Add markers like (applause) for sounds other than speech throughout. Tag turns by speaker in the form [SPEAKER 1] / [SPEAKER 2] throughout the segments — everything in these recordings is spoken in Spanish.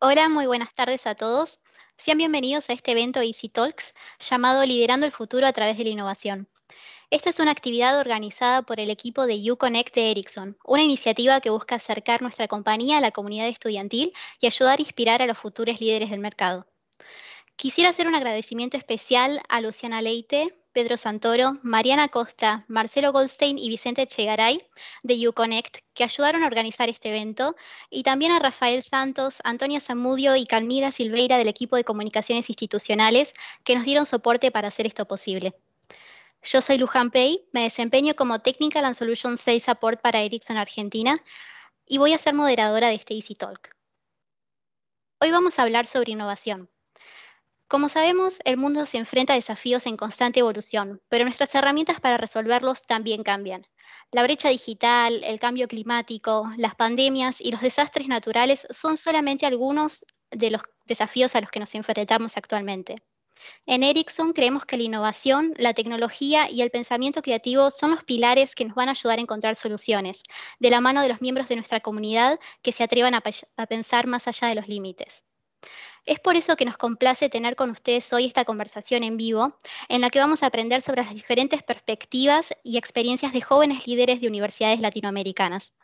[SPEAKER 1] Hola, muy buenas tardes a todos. Sean bienvenidos a este evento Easy Talks llamado Liderando el Futuro a través de la Innovación. Esta es una actividad organizada por el equipo de Uconnect de Ericsson, una iniciativa que busca acercar nuestra compañía a la comunidad estudiantil y ayudar a inspirar a los futuros líderes del mercado. Quisiera hacer un agradecimiento especial a Luciana Leite, Pedro Santoro, Mariana Costa, Marcelo Goldstein y Vicente Chegaray de Uconnect que ayudaron a organizar este evento, y también a Rafael Santos, Antonia Zamudio y Calmida Silveira del equipo de comunicaciones institucionales, que nos dieron soporte para hacer esto posible. Yo soy Luján Pei, me desempeño como Technical and Solution 6 Support para Ericsson Argentina y voy a ser moderadora de este Easy Talk. Hoy vamos a hablar sobre innovación. Como sabemos, el mundo se enfrenta a desafíos en constante evolución, pero nuestras herramientas para resolverlos también cambian. La brecha digital, el cambio climático, las pandemias y los desastres naturales son solamente algunos de los desafíos a los que nos enfrentamos actualmente. En Ericsson creemos que la innovación, la tecnología y el pensamiento creativo son los pilares que nos van a ayudar a encontrar soluciones, de la mano de los miembros de nuestra comunidad que se atrevan a, a pensar más allá de los límites. Es por eso que nos complace tener con ustedes hoy esta conversación en vivo, en la que vamos a aprender sobre las diferentes perspectivas y experiencias de jóvenes líderes de universidades latinoamericanas.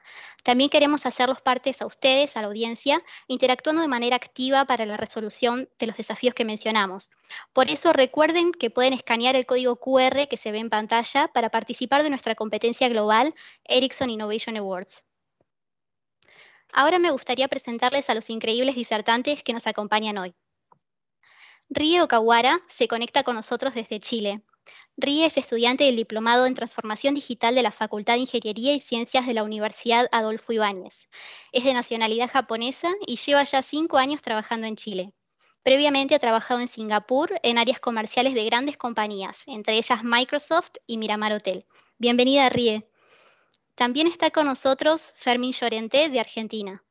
[SPEAKER 1] También queremos hacerlos parte a ustedes, a la audiencia, interactuando de manera activa para la resolución de los desafíos que mencionamos. Por eso recuerden que pueden escanear el código QR que se ve en pantalla para participar de nuestra competencia global Ericsson Innovation Awards. Ahora me gustaría presentarles a los increíbles disertantes que nos acompañan hoy. Rie Okawara se conecta con nosotros desde Chile. Rie es estudiante del Diplomado en Transformación Digital de la Facultad de Ingeniería y Ciencias de la Universidad Adolfo Ibáñez. Es de nacionalidad japonesa y lleva ya cinco años trabajando en Chile. Previamente ha trabajado en Singapur en áreas comerciales de grandes compañías, entre ellas Microsoft y Miramar Hotel. Bienvenida, Rie. También está con nosotros Fermín Llorente de Argentina.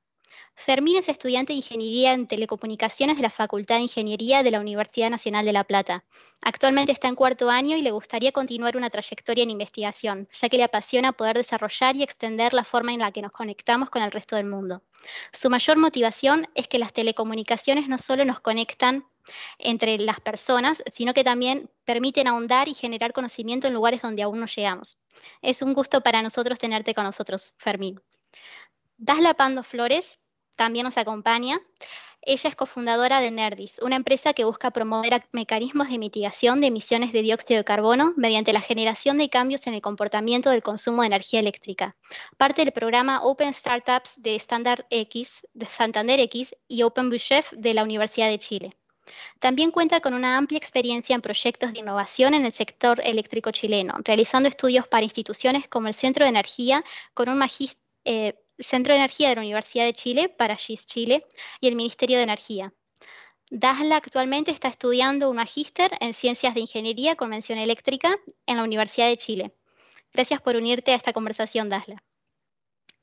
[SPEAKER 1] Fermín es estudiante de Ingeniería en Telecomunicaciones de la Facultad de Ingeniería de la Universidad Nacional de La Plata. Actualmente está en cuarto año y le gustaría continuar una trayectoria en investigación, ya que le apasiona poder desarrollar y extender la forma en la que nos conectamos con el resto del mundo. Su mayor motivación es que las telecomunicaciones no solo nos conectan entre las personas, sino que también permiten ahondar y generar conocimiento en lugares donde aún no llegamos. Es un gusto para nosotros tenerte con nosotros, Fermín. Dasla Pando Flores también nos acompaña. Ella es cofundadora de Nerdis, una empresa que busca promover mecanismos de mitigación de emisiones de dióxido de carbono mediante la generación de cambios en el comportamiento del consumo de energía eléctrica. Parte del programa Open Startups de Standard X, de Santander X y Open Buchef de la Universidad de Chile. También cuenta con una amplia experiencia en proyectos de innovación en el sector eléctrico chileno, realizando estudios para instituciones como el Centro de Energía, con un eh, Centro de Energía de la Universidad de Chile para GIS Chile y el Ministerio de Energía. Dasla actualmente está estudiando un magíster en Ciencias de Ingeniería con mención eléctrica en la Universidad de Chile. Gracias por unirte a esta conversación, Dasla.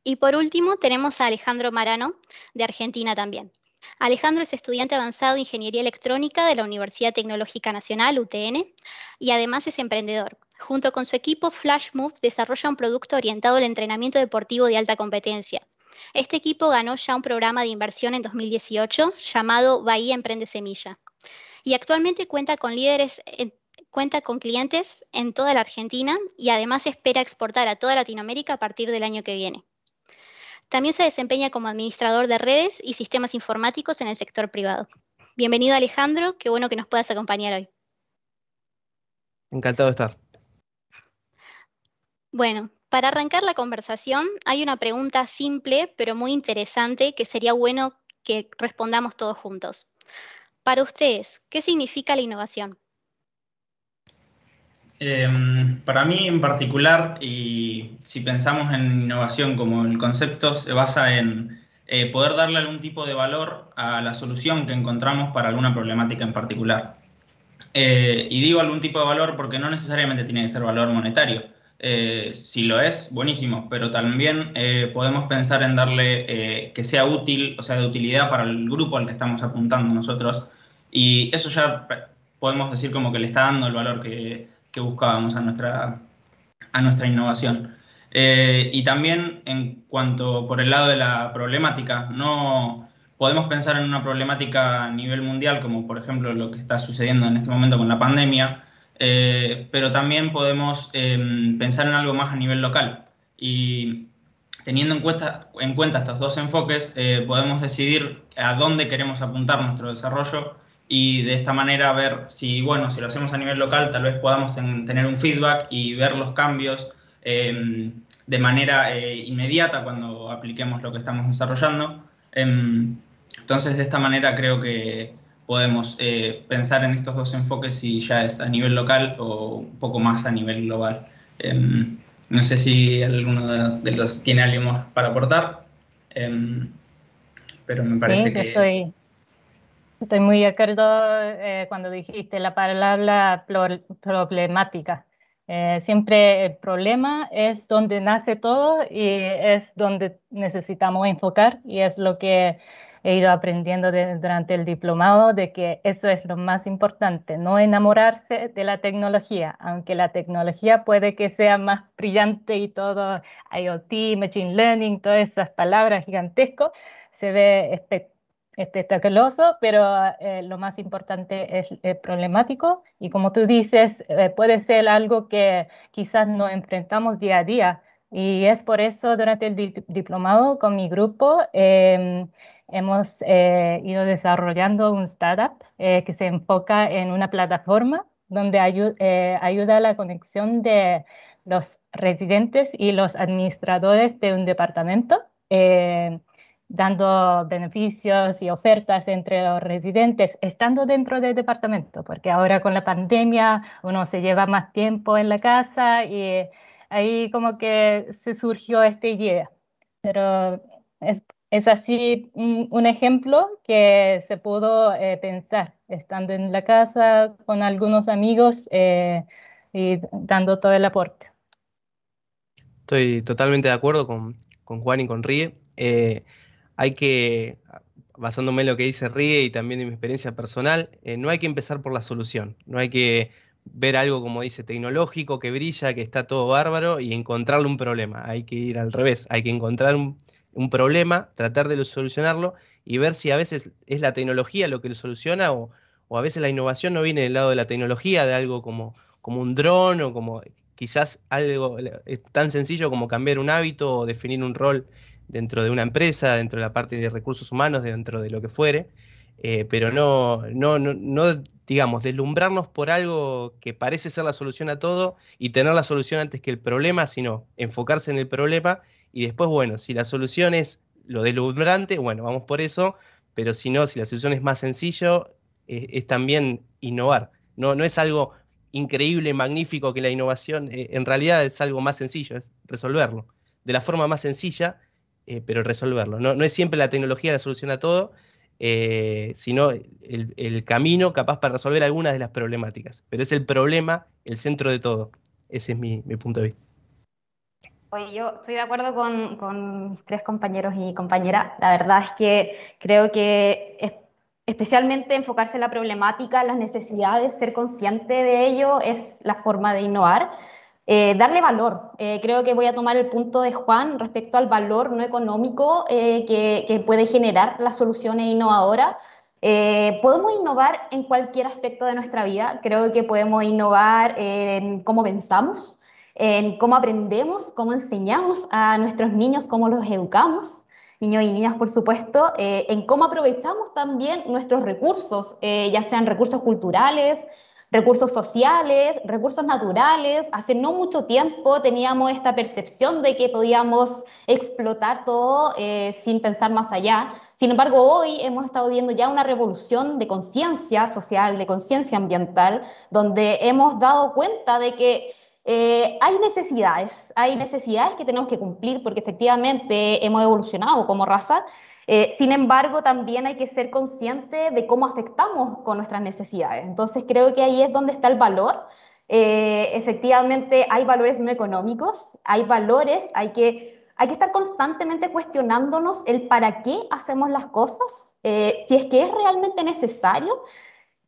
[SPEAKER 1] Y por último, tenemos a Alejandro Marano, de Argentina también. Alejandro es estudiante avanzado de Ingeniería Electrónica de la Universidad Tecnológica Nacional, UTN, y además es emprendedor. Junto con su equipo, FlashMove desarrolla un producto orientado al entrenamiento deportivo de alta competencia. Este equipo ganó ya un programa de inversión en 2018 llamado Bahía Emprende Semilla. Y actualmente cuenta con cuenta con clientes en toda la Argentina y además espera exportar a toda Latinoamérica a partir del año que viene. También se desempeña como administrador de redes y sistemas informáticos en el sector privado. Bienvenido Alejandro, qué bueno que nos puedas acompañar hoy.
[SPEAKER 2] Encantado de estar.
[SPEAKER 1] Bueno, para arrancar la conversación hay una pregunta simple pero muy interesante que sería bueno que respondamos todos juntos. Para ustedes, ¿qué significa la innovación?
[SPEAKER 3] Em, para mí en particular, y si pensamos en innovación como el concepto, se basa en eh, poder darle algún tipo de valor a la solución que encontramos para alguna problemática en particular. Eh, y digo algún tipo de valor porque no necesariamente tiene que ser valor monetario. Eh, si lo es, buenísimo, pero también podemos pensar en darle que sea útil, o sea, de utilidad para el grupo al que estamos apuntando nosotros. Y eso ya podemos decir como que le está dando el valor que, que buscábamos a nuestra, a nuestra innovación. Eh, y también en cuanto por el lado de la problemática, no podemos pensar en una problemática a nivel mundial, como por ejemplo lo que está sucediendo en este momento con la pandemia, eh, pero también podemos em, pensar en algo más a nivel local. Y teniendo en cuenta, en cuenta estos dos enfoques, eh, podemos decidir a dónde queremos apuntar nuestro desarrollo y de esta manera ver si, bueno, si lo hacemos a nivel local, tal vez podamos tener un feedback y ver los cambios em, de manera eh, inmediata cuando apliquemos lo que estamos desarrollando. Em, entonces, de esta manera creo que podemos eh, pensar en estos dos enfoques si ya es a nivel local o un poco más a nivel global. Em, no sé si alguno de los tiene algo más para aportar, pero me parece que...
[SPEAKER 4] Estoy muy de acuerdo eh, cuando dijiste la palabra problemática. Eh, siempre el problema es donde nace todo y es donde necesitamos enfocar y es lo que he ido aprendiendo durante el diplomado, de que eso es lo más importante, no enamorarse de la tecnología, aunque la tecnología puede que sea más brillante y todo, IoT, Machine Learning, todas esas palabras gigantescos, se ve espectacular este, pero eh, lo más importante es eh, problemático y como tú dices, eh, puede ser algo que quizás no enfrentamos día a día. Y es por eso durante el diplomado con mi grupo em, hemos ido desarrollando un startup que se enfoca en una plataforma donde ayuda a la conexión de los residentes y los administradores de un departamento dando beneficios y ofertas entre los residentes, estando dentro del departamento, porque ahora con la pandemia uno se lleva más tiempo en la casa y ahí como que se surgió esta idea. Pero es, es así un ejemplo que se pudo eh, pensar, estando en la casa con algunos amigos eh, y dando todo el aporte.
[SPEAKER 2] Estoy totalmente de acuerdo con, con Juan y con Rie. Eh, hay que, basándome en lo que dice Rie y también en mi experiencia personal, eh, no hay que empezar por la solución, no hay que ver algo, como dice, tecnológico, que brilla, que está todo bárbaro y encontrarle un problema. Hay que ir al revés, hay que encontrar un, problema, tratar de solucionarlo y ver si a veces es la tecnología lo que lo soluciona o, o a veces la innovación no viene del lado de la tecnología, de algo como, como un dron o como quizás algo tan sencillo como cambiar un hábito o definir un rol dentro de una empresa, dentro de la parte de recursos humanos, dentro de lo que fuere, eh, pero no, no, no, digamos, deslumbrarnos por algo que parece ser la solución a todo y tener la solución antes que el problema, sino enfocarse en el problema y después, bueno, si la solución es lo deslumbrante, bueno, vamos por eso, pero si no, si la solución es más sencillo, eh, es también innovar. No, no es algo increíble, magnífico que la innovación, eh, en realidad es algo más sencillo, es resolverlo de la forma más sencilla eh, pero resolverlo. No, no, es siempre la tecnología la solución a todo, eh, sino el, el, camino capaz para resolver algunas de las problemáticas. Pero es el problema el centro de todo. Ese es mi, mi punto de vista.
[SPEAKER 5] Oye, yo estoy de acuerdo con, con, mis tres compañeros y compañeras. La verdad es que creo que especialmente enfocarse en la problemática, las necesidades, ser consciente de ello es la forma de innovar. Eh, darle valor. Eh, creo que voy a tomar el punto de Juan respecto al valor no económico eh, que, puede generar las soluciones innovadora. podemos innovar en cualquier aspecto de nuestra vida. Creo que podemos innovar en cómo pensamos, en cómo aprendemos, cómo enseñamos a nuestros niños, cómo los educamos niños y niñas, por supuesto, en cómo aprovechamos también nuestros recursos, ya sean recursos culturales, recursos sociales, recursos naturales. Hace no mucho tiempo teníamos esta percepción de que podíamos explotar todo eh, sin pensar más allá. Sin embargo, hoy hemos estado viendo ya una revolución de conciencia social, de conciencia ambiental, donde hemos dado cuenta de que eh, hay necesidades, hay necesidades que tenemos que cumplir porque efectivamente hemos evolucionado como raza, eh, sin embargo también hay que ser consciente de cómo afectamos con nuestras necesidades. Entonces creo que ahí es donde está el valor. Eh, efectivamente hay valores no económicos, hay valores, hay que, hay que estar constantemente cuestionándonos el para qué hacemos las cosas, si es que es realmente necesario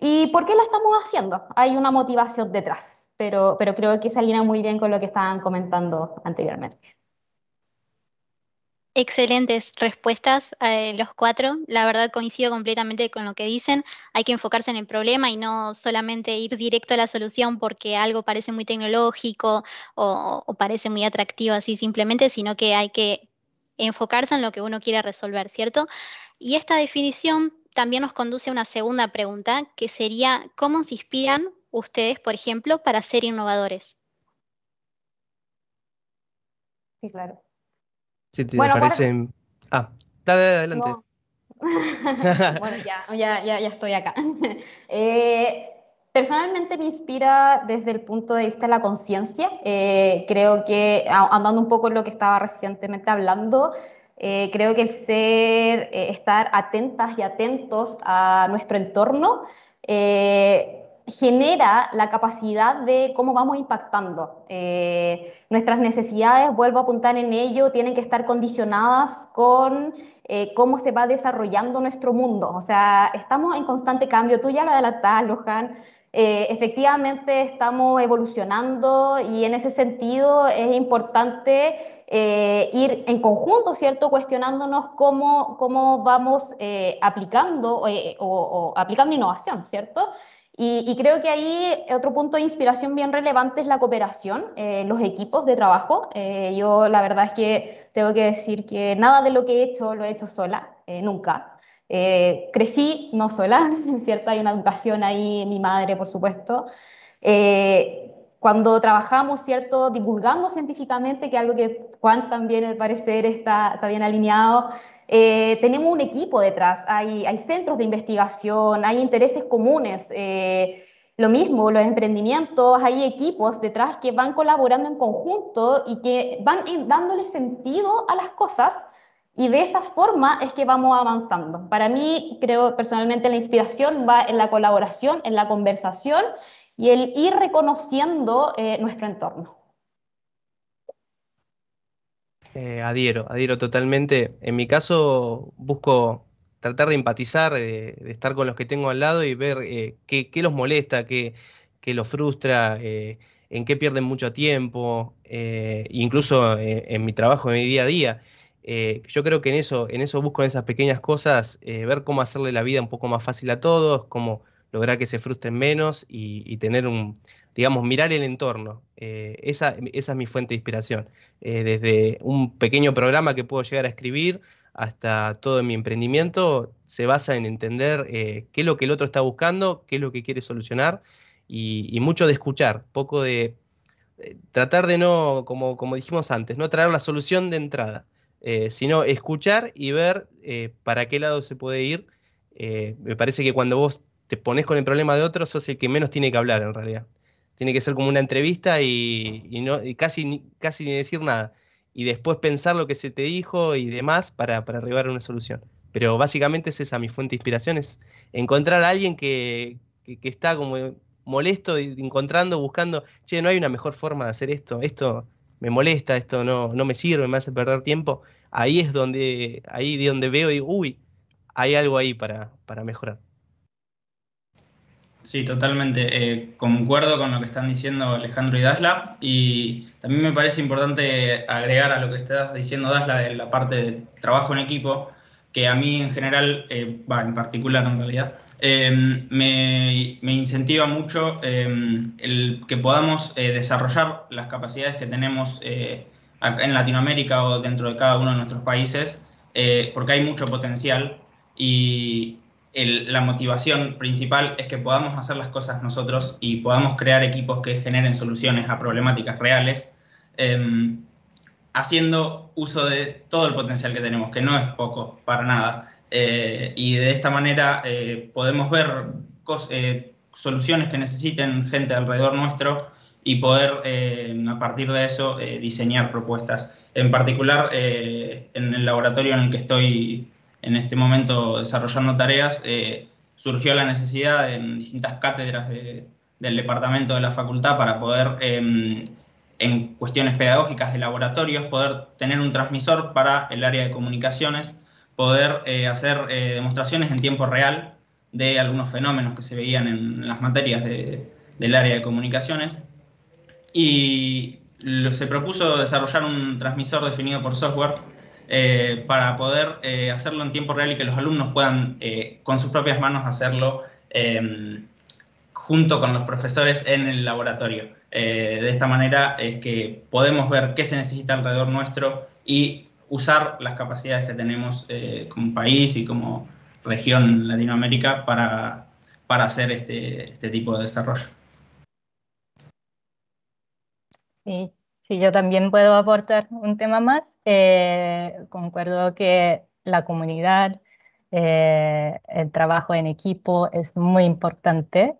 [SPEAKER 5] ¿Y por qué la estamos haciendo? Hay una motivación detrás, pero, pero creo que se alinea muy bien con lo que estaban comentando anteriormente.
[SPEAKER 1] Excelentes respuestas eh, los cuatro. La verdad coincido completamente con lo que dicen. Hay que enfocarse en el problema y no solamente ir directo a la solución porque algo parece muy tecnológico o parece muy atractivo así simplemente, sino que hay que enfocarse en lo que uno quiere resolver, ¿cierto? Y esta definición también nos conduce a una segunda pregunta, que sería, ¿cómo se inspiran ustedes, por ejemplo, para ser innovadores? Sí, claro.
[SPEAKER 2] Si te parece... Ah, dale, adelante.
[SPEAKER 5] (laughs) bueno, ya, ya, ya, estoy acá. (laughs) Eh, personalmente me inspira desde el punto de vista de la conciencia. Eh, creo que, andando un poco en lo que estaba recientemente hablando, eh, creo que el ser, eh, estar atentas y atentos a nuestro entorno, eh, genera la capacidad de cómo vamos impactando. nuestras necesidades, vuelvo a apuntar en ello, tienen que estar condicionadas con cómo se va desarrollando nuestro mundo. O sea, estamos en constante cambio. Tú ya lo adelantas, Luján, eh, efectivamente estamos evolucionando y en ese sentido es importante eh, ir en conjunto, ¿cierto?, cuestionándonos cómo, cómo vamos eh, aplicando o, aplicando innovación, ¿cierto? Y, y, creo que ahí otro punto de inspiración bien relevante es la cooperación, los equipos de trabajo. yo la verdad es que tengo que decir que nada de lo que he hecho lo he hecho sola, nunca. Eh, crecí no sola, (laughs) ¿cierto? Hay una educación ahí, mi madre, por supuesto. Eh, cuando trabajamos, ¿cierto? divulgando científicamente, que es algo que Juan también, al parecer, está, está bien alineado. Eh, tenemos un equipo detrás, hay, centros de investigación, hay intereses comunes. lo mismo, los emprendimientos, hay equipos detrás que van colaborando en conjunto y que van dándole sentido a las cosas y de esa forma es que vamos avanzando. Para mí, creo personalmente, la inspiración va en la colaboración, en la conversación y el ir reconociendo eh, nuestro entorno.
[SPEAKER 2] Eh, adhiero, adhiero totalmente. En mi caso, busco tratar de empatizar, de, estar con los que tengo al lado y ver eh, qué, los molesta, qué, qué los frustra, eh, en qué pierden mucho tiempo, incluso en mi trabajo, en mi día a día. Eh, yo creo que en eso, busco esas pequeñas cosas, eh, ver cómo hacerle la vida un poco más fácil a todos, cómo lograr que se frustren menos y, tener un, digamos, mirar el entorno. Eh, esa, es mi fuente de inspiración. desde un pequeño programa que puedo llegar a escribir hasta todo mi emprendimiento, se basa en entender qué es lo que el otro está buscando, qué es lo que quiere solucionar y, mucho de escuchar, poco de tratar de no, como, como dijimos antes, no traer la solución de entrada eh, sino escuchar y ver eh, para qué lado se puede ir. Eh, me parece que cuando vos te pones con el problema de otro, sos el que menos tiene que hablar en realidad. Tiene que ser como una entrevista y, casi, casi ni decir nada. Y después pensar lo que se te dijo y demás para, arribar a una solución. Pero básicamente es esa mi fuente de inspiración, es encontrar a alguien que, que está como molesto, encontrando, buscando, che, no hay una mejor forma de hacer esto, esto me molesta, esto no, no me sirve, me hace perder tiempo, ahí es donde, ahí de donde veo y uy, hay algo ahí para,
[SPEAKER 3] para mejorar. Sí, totalmente. Eh, concuerdo con lo que están diciendo Alejandro y Dasla. Y también me parece importante agregar a lo que estás diciendo Dasla de la parte del trabajo en equipo, que a mí en general, eh, en particular en realidad, em, me, incentiva mucho em, el que podamos eh, desarrollar las capacidades que tenemos eh, en Latinoamérica o dentro de cada uno de nuestros países, porque hay mucho potencial y la motivación principal es que podamos hacer las cosas nosotros y podamos crear equipos que generen soluciones a problemáticas reales. Em, haciendo uso de todo el potencial que tenemos, que no es poco, para nada. Eh, y de esta manera eh, podemos ver eh, soluciones que necesiten gente alrededor nuestro y poder a partir de eso diseñar propuestas. En particular, en el laboratorio en el que estoy en este momento desarrollando tareas, surgió la necesidad en distintas cátedras del departamento de la facultad para poder em, en cuestiones pedagógicas de laboratorios, poder tener un transmisor para el área de comunicaciones, poder eh, hacer eh, demostraciones en tiempo real de algunos fenómenos que se veían en las materias del área de comunicaciones. Y se propuso desarrollar un transmisor definido por software eh, para poder hacerlo en tiempo real y que los alumnos puedan con sus propias manos hacerlo em, junto con los profesores en el laboratorio. Eh, de esta manera es que podemos ver qué se necesita alrededor nuestro y usar las capacidades que tenemos eh, como país y como región Latinoamérica para, hacer este, este, tipo de desarrollo.
[SPEAKER 4] Sí, yo también puedo aportar un tema más. Eh, concuerdo que la comunidad, el trabajo en equipo es muy importante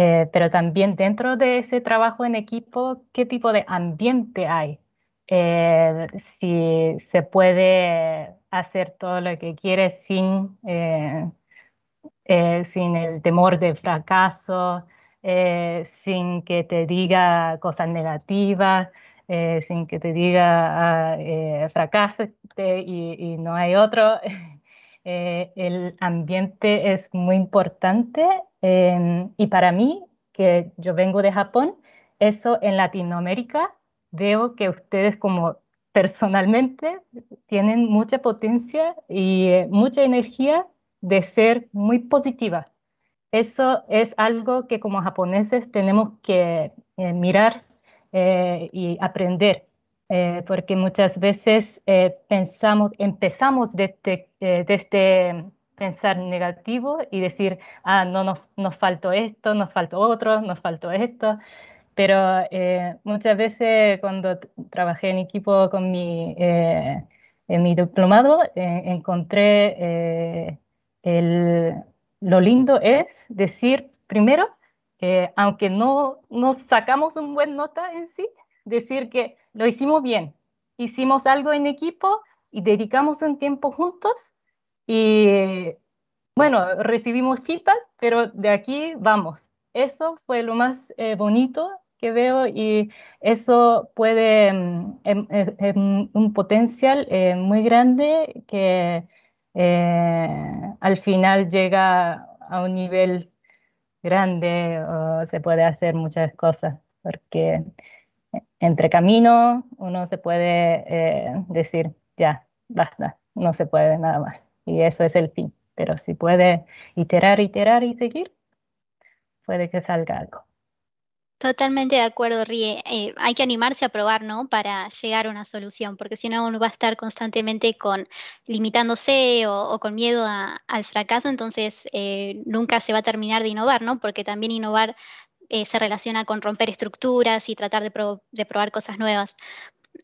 [SPEAKER 4] eh, pero también dentro de ese trabajo en equipo, ¿qué tipo de ambiente hay? Eh, si se puede hacer todo lo que quiere sin, eh, sin el temor de fracaso, sin que te diga cosas negativas, sin que te diga ah, y, no hay otro. (laughs) el ambiente es muy importante Em, y para mí, que yo vengo de Japón, eso en Latinoamérica veo que ustedes como personalmente tienen mucha potencia y eh, mucha energía de ser muy positiva. Eso es algo que como japoneses tenemos que eh, mirar eh, y aprender, porque muchas veces pensamos, empezamos desde, desde pensar negativo y decir, ah, no, nos, nos faltó esto, nos faltó otro, nos faltó esto. Pero eh, muchas veces cuando trabajé en equipo con mi, eh, en mi diplomado, eh, encontré el, lo lindo es decir primero, aunque no, nos sacamos un buen nota en sí, decir que lo hicimos bien, hicimos algo en equipo y dedicamos un tiempo juntos y bueno, recibimos feedback, pero de aquí vamos. Eso fue lo más eh, bonito que veo y eso puede, mm, em, eh, em, un potencial eh, muy grande que al final llega a un nivel grande, se puede hacer muchas cosas, porque entre camino uno se puede decir, ya, basta, no se puede nada más y eso es el fin. Pero si puede iterar, iterar y seguir, puede que salga algo.
[SPEAKER 1] Totalmente de acuerdo, Rie. Eh, hay que animarse a probar, ¿no? Para llegar a una solución, porque si no uno va a estar constantemente con limitándose o, con miedo al fracaso, entonces eh, nunca se va a terminar de innovar, ¿no? Porque también innovar eh, se relaciona con romper estructuras y tratar de, probar cosas nuevas.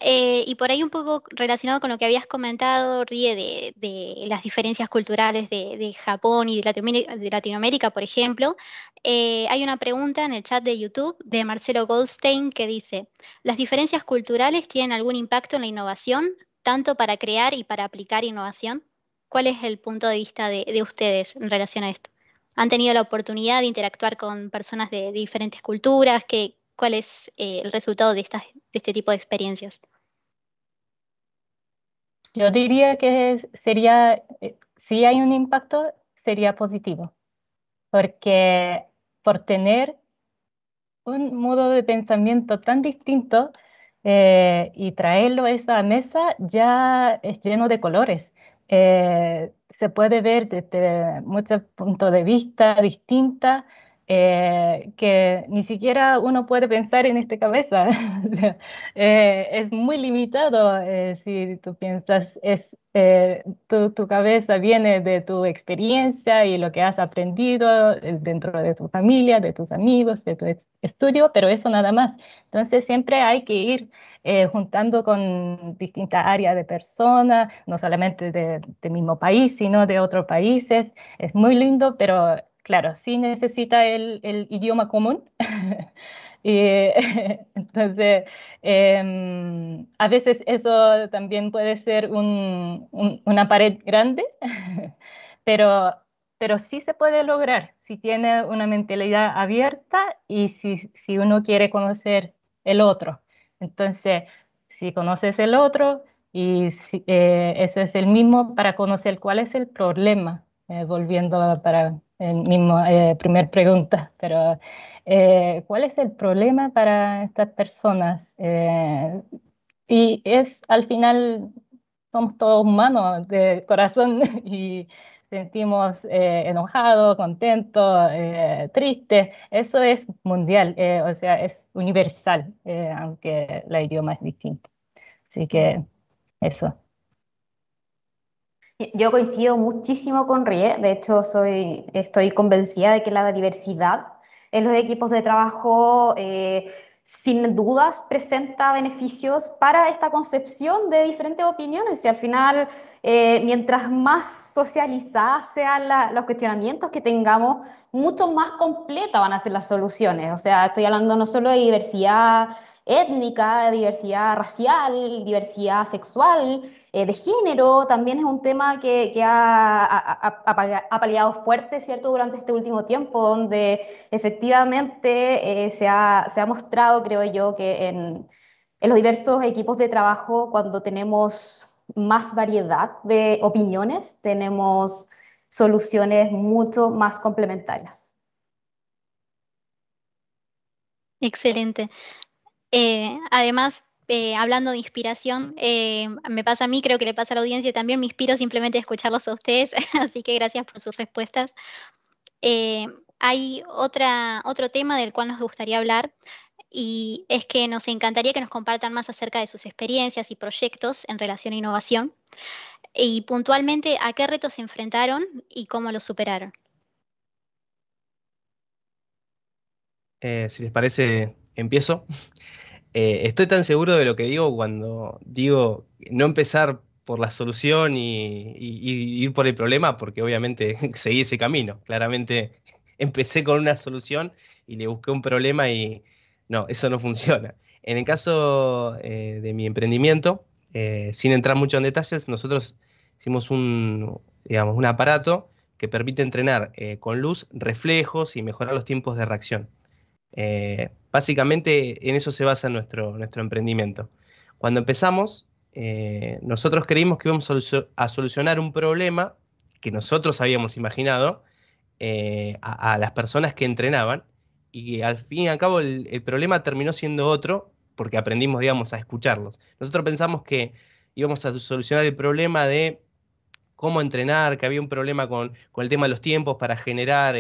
[SPEAKER 1] Eh, y por ahí un poco relacionado con lo que habías comentado, Rie, de, las diferencias culturales de, Japón y de Latinoamérica, por ejemplo, eh, hay una pregunta en el chat de YouTube de Marcelo Goldstein que dice, ¿las diferencias culturales tienen algún impacto en la innovación, tanto para crear y para aplicar innovación? ¿Cuál es el punto de vista de, ustedes en relación a esto? ¿Han tenido la oportunidad de interactuar con personas de diferentes culturas? que cuál es eh, el resultado de, estas, de este tipo de experiencias.
[SPEAKER 4] Yo diría que eh, si hay un impacto, sería positivo, porque por tener un modo de pensamiento tan distinto eh, y traerlo a esa mesa ya es lleno de colores. se puede ver desde muchos puntos de vista distintos eh, que ni siquiera uno puede pensar en esta cabeza. (laughs) Eh, es muy limitado eh, si tú piensas, es, tu, cabeza viene de tu experiencia y lo que has aprendido dentro de tu familia, de tus amigos, de tu estudio, pero eso nada más. Entonces siempre hay que ir juntando con distintas áreas de personas, no solamente del de mismo país, sino de otros países. Es muy lindo, pero claro, sí necesita el, idioma común. (laughs) Eh, (laughs) entonces, em, a veces eso también puede ser una pared grande, (laughs) pero, pero sí se puede lograr si tiene una mentalidad abierta y si, uno quiere conocer el otro. Entonces, si conoces el otro y eh, eso es el mismo para conocer cuál es el problema, eh, volviendo para mismo eh, primer pregunta, pero eh, ¿cuál es el problema para estas personas? Eh, y es al final, somos todos humanos de corazón (laughs) y sentimos enojados, contentos, tristes. Eso es mundial, o sea, es universal, aunque la idioma es distinto. Así que eso.
[SPEAKER 5] Yo coincido muchísimo con Rie, de hecho soy, estoy convencida de que la diversidad en los equipos de trabajo eh, sin dudas presenta beneficios para esta concepción de diferentes opiniones y al final eh, mientras más socializadas sean los cuestionamientos que tengamos, mucho más completas van a ser las soluciones. O sea, estoy hablando no solo de diversidad étnica, diversidad racial, diversidad sexual, eh, de género, también es un tema que, ha, ha, paliado fuerte, ¿cierto?, durante este último tiempo, donde efectivamente eh, se, ha, mostrado, creo yo, que en los diversos equipos de trabajo, cuando tenemos más variedad de opiniones, tenemos soluciones mucho más complementarias.
[SPEAKER 1] Excelente. Eh, además, eh, hablando de inspiración, eh, me pasa a mí, creo que le pasa a la audiencia también, me inspiro simplemente a escucharlos a ustedes, (laughs) así que gracias por sus respuestas. hay otra, otro tema del cual nos gustaría hablar, y es que nos encantaría que nos compartan más acerca de sus experiencias y proyectos en relación a innovación y puntualmente a qué retos se enfrentaron y cómo los superaron.
[SPEAKER 2] si les parece, empiezo. Eh, estoy tan seguro de lo que digo cuando digo no empezar por la solución y, ir por el problema, porque obviamente (laughs) seguí ese camino. Claramente (laughs) empecé con una solución y le busqué un problema y no, eso no (laughs) funciona. En el caso eh, de mi emprendimiento, eh, sin entrar mucho en detalles, nosotros hicimos un, digamos, un aparato que permite entrenar con luz reflejos y mejorar los tiempos de reacción. Eh, básicamente en eso se basa nuestro, nuestro emprendimiento. Cuando empezamos, eh, nosotros creímos que íbamos a solucionar un problema que nosotros habíamos imaginado eh, a, las personas que entrenaban y al fin y al cabo el, problema terminó siendo otro porque aprendimos, digamos, a escucharlos. Nosotros pensamos que íbamos a solucionar el problema de cómo entrenar, que había un problema con, el tema de los tiempos para generar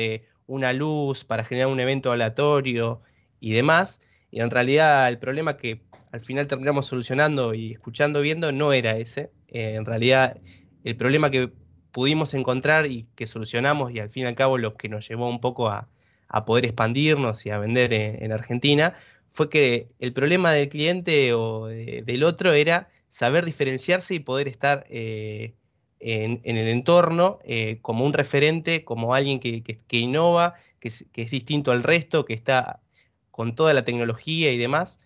[SPEAKER 2] una luz, para generar un evento aleatorio y demás. Y en realidad el problema que al final terminamos solucionando y escuchando, viendo, no era ese. Eh, en realidad el problema que pudimos encontrar y que solucionamos y al fin y al cabo lo que nos llevó un poco a, a poder expandirnos y a vender en, Argentina fue que el problema del cliente o del otro era saber diferenciarse y poder estar... Eh, en, el entorno eh, como un referente, como alguien que, innova, que es, distinto al resto, que está con toda la tecnología y demás.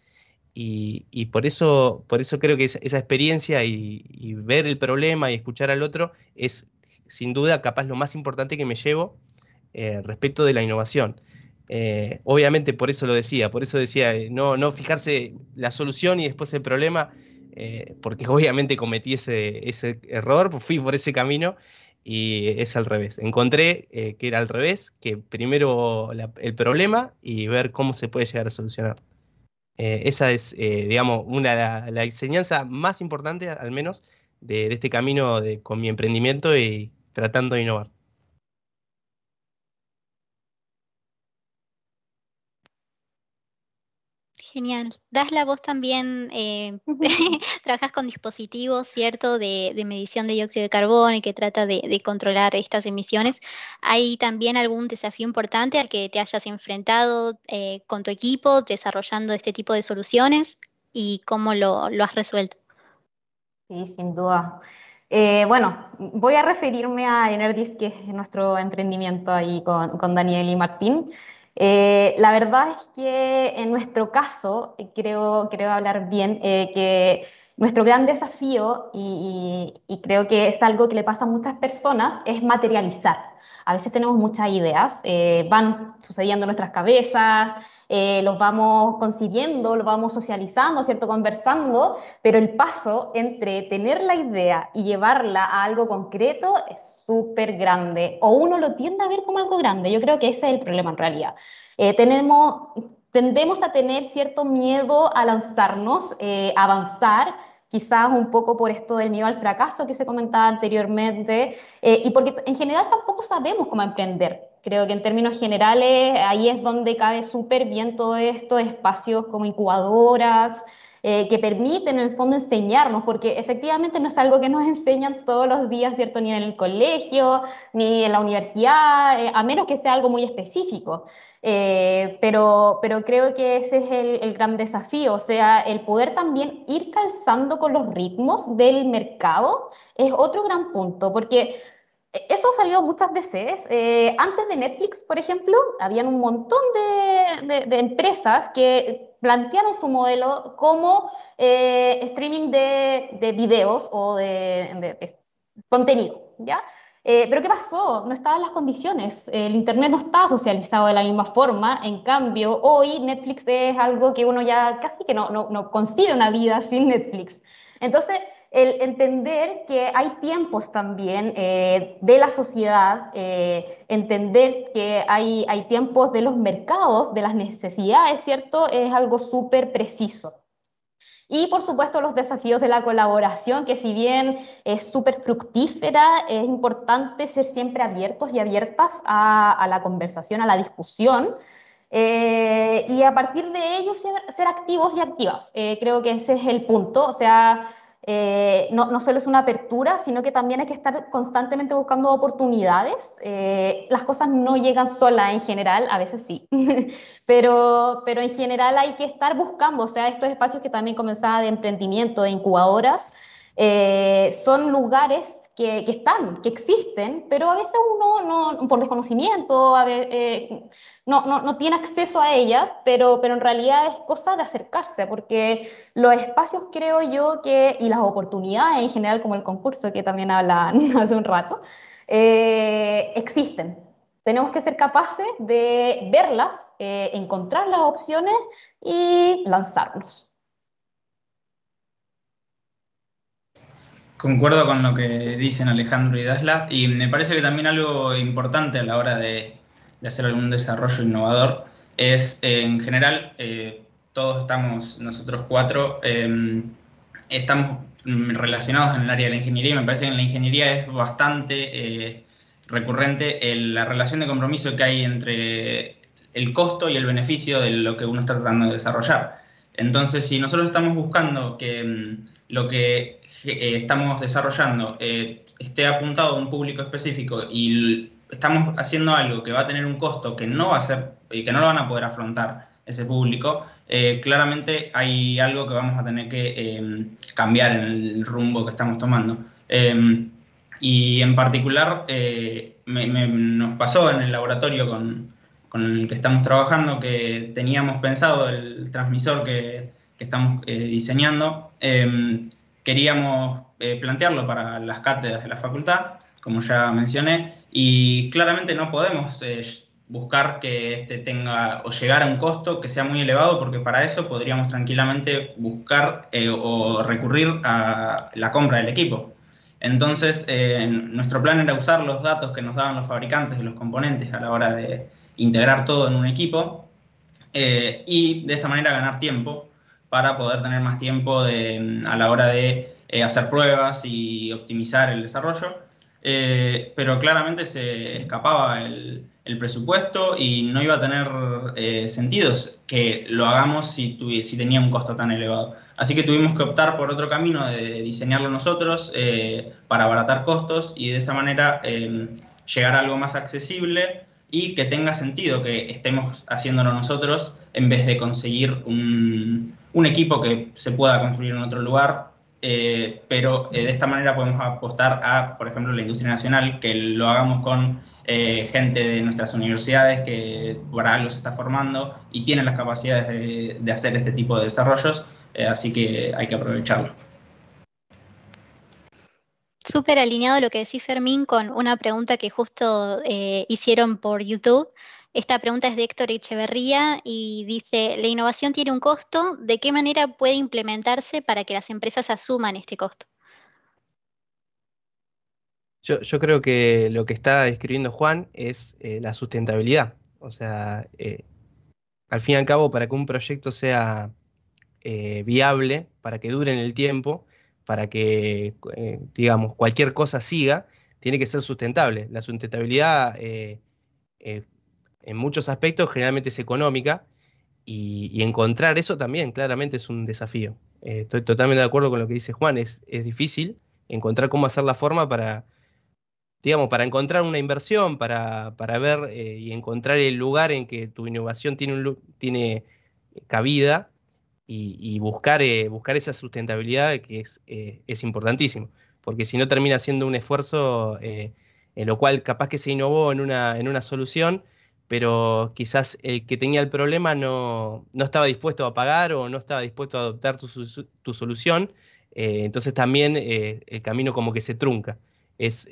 [SPEAKER 2] Y, por, eso, por eso creo que esa, experiencia y, ver el problema y escuchar al otro es sin duda capaz lo más importante que me llevo eh, respecto de la innovación. Eh, obviamente por eso lo decía, por eso decía, no, no fijarse la solución y después el problema, eh, porque (laughs) obviamente cometí ese, ese error, fui por ese camino y es al revés. Encontré eh, que era al revés, que primero el problema y ver cómo se puede llegar a solucionar. Eh, esa es, digamos, una, la, enseñanza más importante, al menos, de, de este camino de, con mi emprendimiento y tratando de innovar.
[SPEAKER 1] Genial. Das la voz también, eh, (laughs) trabajas con dispositivos, ¿cierto?, de, medición de dióxido de carbono y que trata de, controlar estas emisiones. ¿Hay también algún desafío importante al que te hayas enfrentado eh, con tu equipo desarrollando este tipo de soluciones y cómo lo, has resuelto? Sí, sin
[SPEAKER 5] duda. Eh, bueno, voy a referirme a Enerdis, que es nuestro emprendimiento ahí con, con Daniel y Martín. Eh, la verdad es que en nuestro caso, eh, creo, hablar bien, eh, que nuestro gran desafío, y creo que es algo que le pasa a muchas personas, es materializar. A veces tenemos muchas ideas, eh, van sucediendo en nuestras cabezas, eh, los vamos concibiendo, los vamos socializando, ¿cierto? Conversando, pero el paso entre tener la idea y llevarla a algo concreto es súper grande, o uno lo tiende a ver como algo grande. Yo creo que ese es el problema en realidad. Eh, tenemos, tendemos a tener cierto miedo a lanzarnos, a avanzar quizás un poco por esto del miedo al fracaso que se comentaba anteriormente, eh, y porque en general tampoco sabemos cómo emprender. Creo que en términos generales ahí es donde cabe súper bien todo esto, espacios como incubadoras, eh, que permiten en el fondo enseñarnos, porque efectivamente no es algo que nos enseñan todos los días, ¿cierto? Ni en el colegio, ni en la universidad, eh, a menos que sea algo muy específico. Eh, pero, pero creo que ese es el, el, gran desafío, o sea, el poder también ir calzando con los ritmos del mercado es otro gran punto, porque e-, eso ha salido muchas veces. Eh, antes de Netflix, por ejemplo, habían un montón de, empresas que plantearon su modelo como eh, streaming de, videos o de, contenido, ¿ya? Eh, pero ¿qué pasó? No estaban las condiciones. El Internet no está socializado de la misma forma. En cambio, hoy Netflix es algo que uno ya casi que no, no, no concibe una vida sin Netflix. Entonces, el entender que hay tiempos también eh, de la sociedad, eh, entender que hay, hay tiempos de los mercados, de las necesidades, ¿cierto? Es algo súper preciso. Y por supuesto los desafíos de la colaboración, que si bien es súper fructífera, es importante ser siempre abiertos y abiertas a, la conversación, a la discusión. Eh, y a partir de ello ser, activos y activas. creo que ese es el punto. O sea, eh, no, solo es una apertura, sino que también hay que estar constantemente buscando oportunidades. Eh, las cosas no llegan solas en general, a veces sí, (laughs) pero, pero en general hay que estar buscando, o sea, estos espacios que también comenzaba de emprendimiento, de incubadoras, eh, son lugares que, están, que existen, pero a veces uno, no, por desconocimiento, a eh, no, tiene acceso a ellas, pero, pero en realidad es cosa de acercarse, porque los espacios, creo yo, que, y las oportunidades en general, como el concurso que también hablan (laughs) hace un rato, eh, existen. Tenemos que ser capaces de verlas, eh, encontrar las opciones y lanzarnos.
[SPEAKER 3] Concuerdo con lo que dicen Alejandro y Dasla, y me parece que también algo importante a la hora de, hacer algún desarrollo innovador es, eh, en general, eh, todos estamos, nosotros cuatro, em, estamos relacionados en el área de la ingeniería y me parece que en la ingeniería es bastante eh, recurrente la relación de compromiso que hay entre el costo y el beneficio de lo que uno está tratando de desarrollar. Entonces, si nosotros estamos buscando que mm, lo que eh, estamos desarrollando eh, esté apuntado a un público específico y estamos haciendo algo que va a tener un costo que no va a ser y que no lo van a poder afrontar ese público, eh, claramente hay algo que vamos a tener que em, cambiar en el rumbo que estamos tomando. Em, y en particular nos pasó en el laboratorio con, con el que estamos trabajando, que teníamos pensado el transmisor que, que estamos eh, diseñando, em, queríamos eh, plantearlo para las cátedras de la facultad, como ya mencioné, y claramente no podemos eh, buscar que este tenga o llegar a un costo que sea muy elevado, porque para eso podríamos tranquilamente buscar o recurrir a la compra del equipo. Entonces, nuestro plan era usar los datos que nos daban los fabricantes de los componentes a la hora de, integrar todo en un equipo eh, y de esta manera ganar tiempo para poder tener más tiempo a la hora de eh, hacer pruebas y optimizar el desarrollo. Eh, pero claramente se escapaba el, presupuesto y no iba a tener sentidos que lo hagamos si, si tenía un costo tan elevado. Así que tuvimos que optar por otro camino de diseñarlo nosotros para abaratar costos y de esa manera llegar a algo más accesible y que tenga sentido que estemos haciéndolo nosotros en vez de conseguir un, equipo que se pueda construir en otro lugar. Eh, pero eh, de esta manera podemos apostar a, por ejemplo, la industria nacional, que lo hagamos con eh, gente de nuestras universidades que por algo se está formando y tiene las capacidades de hacer este tipo de desarrollos, así que hay que aprovecharlo
[SPEAKER 1] súper alineado lo que decís Fermín con una pregunta que justo eh, hicieron por YouTube. Esta pregunta es de Héctor Echeverría y dice, ¿la innovación tiene un costo? ¿De qué manera puede implementarse para que las empresas asuman este costo?
[SPEAKER 2] Yo, creo que lo que está describiendo Juan es eh, la sustentabilidad. O sea, eh, al fin y al cabo, para que un proyecto sea viable, para que dure en el tiempo, para que, eh, digamos, cualquier cosa siga, tiene que ser sustentable. La sustentabilidad eh, eh, en muchos aspectos generalmente es económica y, encontrar eso también claramente es un desafío. estoy totalmente de acuerdo con lo que dice Juan, es, es difícil encontrar cómo hacer la forma para, digamos, para encontrar una inversión, para, ver y encontrar el lugar en que tu innovación tiene, tiene cabida y, buscar, eh, buscar esa sustentabilidad que es, eh, es importantísimo, porque si no termina siendo un esfuerzo eh, en lo cual capaz que se innovó en una, en una solución, pero quizás el que tenía el problema no, no estaba dispuesto a pagar o no estaba dispuesto a adoptar tu, solución, entonces también el camino como que se trunca. Es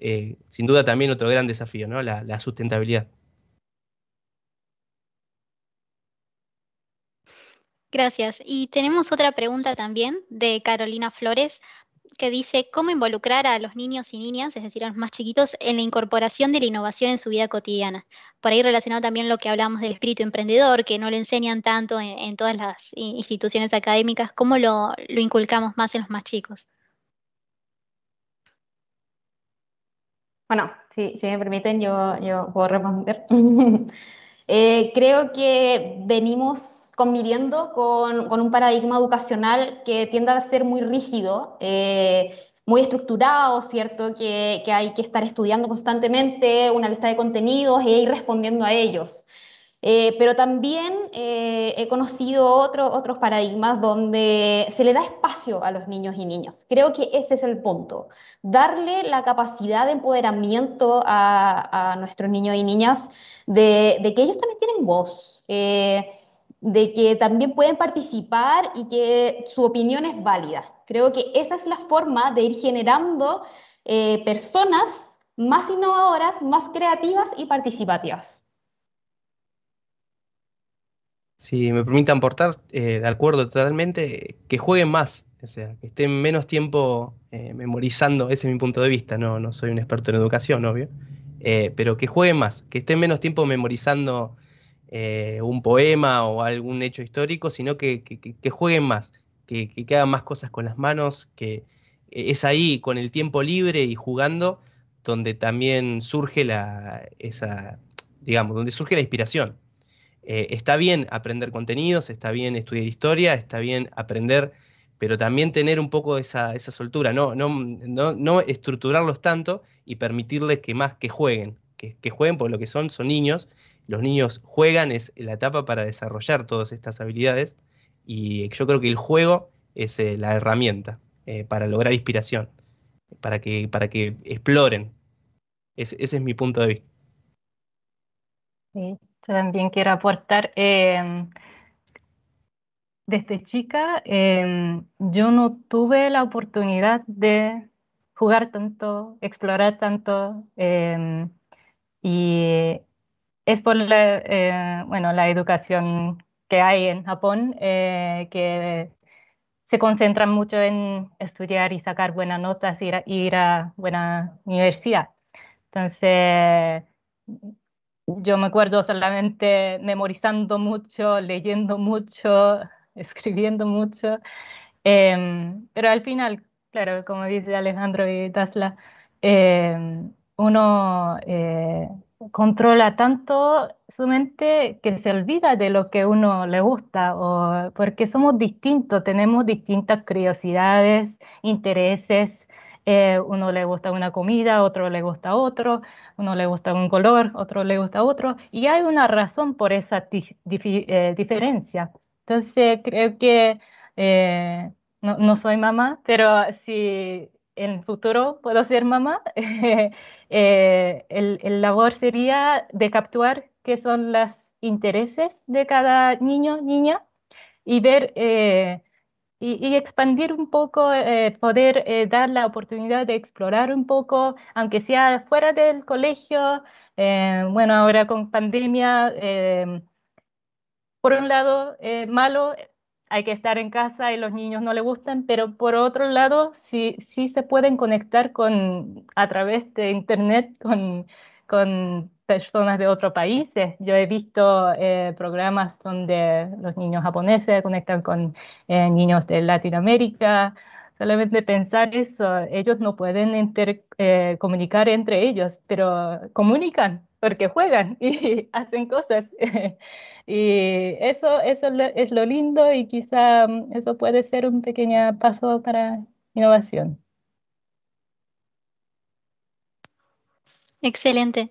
[SPEAKER 2] sin duda también otro gran desafío, ¿no? la sustentabilidad.
[SPEAKER 1] Gracias. Y tenemos otra pregunta también de Carolina Flores que dice, ¿cómo involucrar a los niños y niñas, es decir, a los más chiquitos, en la incorporación de la innovación en su vida cotidiana? Por ahí relacionado también lo que hablamos del espíritu emprendedor, que no lo enseñan tanto en, todas las instituciones académicas, ¿cómo lo, inculcamos más en los más chicos?
[SPEAKER 5] Bueno, si, si, me permiten, yo, yo puedo responder. (laughs) Eh, creo que venimos conviviendo con, con, un paradigma educacional que tiende a ser muy rígido, eh, muy estructurado, ¿cierto? Que, hay que estar estudiando constantemente una lista de contenidos e ir respondiendo a ellos. Eh, pero también eh, he conocido otros paradigmas donde se le da espacio a los niños y niñas. Creo que ese es el punto, darle la capacidad de empoderamiento a, nuestros niños y niñas de, que ellos también tienen voz de que también pueden participar y que su opinión es válida. Creo que esa es la forma de ir generando eh, personas más innovadoras, más creativas y participativas.
[SPEAKER 2] Si me permitan aportar, eh, de acuerdo totalmente, que jueguen más, que estén menos tiempo eh, memorizando, ese es mi punto de vista, no, no soy un experto en educación, obvio, pero que jueguen más, que estén menos tiempo memorizando eh, un poema o algún hecho histórico, sino que, jueguen más, que, hagan más cosas con las manos, que e, es ahí con el tiempo libre y jugando donde también surge la, esa, digamos, donde surge la inspiración. Eh, está bien aprender contenidos, está bien estudiar historia, está bien aprender, pero también tener un poco esa, soltura, no, no, estructurarlos tanto y permitirles que más que jueguen, que, que, jueguen por lo que son, son niños los niños juegan, es la etapa para desarrollar todas estas habilidades y yo creo que el juego es eh, la herramienta eh, para lograr inspiración, para que, para que exploren. ese es mi punto de vista.
[SPEAKER 4] Sí, yo también quiero aportar. Em, desde chica em, yo no tuve la oportunidad de jugar tanto, explorar tanto em, y es por la, eh, bueno, la educación que hay en Japón, eh, que se concentran mucho en estudiar y sacar buenas notas, y ir a buena universidad. Entonces, yo me acuerdo solamente memorizando mucho, leyendo mucho, (laughs) escribiendo mucho, em, pero al final, claro, como dice Alejandro y Tasla, em, uno eh, controla tanto su mente que se olvida de lo que uno le gusta, o porque somos distintos, tenemos distintas curiosidades, intereses. Eh, uno le gusta una comida, otro le gusta otro, uno le gusta un color, otro le gusta otro, y hay una razón por esa eh, diferencia. Entonces, creo que eh, no, no, soy mamá, pero si en el futuro puedo ser mamá, (laughs) eh, eh, el, labor sería de capturar qué son los intereses de cada niño, niña, y ver eh, y, expandir un poco, poder dar la oportunidad de explorar un poco, aunque sea fuera del colegio, bueno, ahora con pandemia. por un lado, malo hay que estar en casa y los niños no le gustan, pero por otro lado, sí, sí se pueden conectar con, a través de Internet con, con personas de otros países. Yo he visto eh, programas donde los niños japoneses conectan con eh, niños de Latinoamérica. Solamente pensar eso, ellos no pueden eh, comunicar entre ellos, pero comunican porque juegan (laughs) y hacen cosas. (laughs) Y eso, eso es lo lindo y quizá mm, eso puede ser un pequeño paso para innovación. Excelente.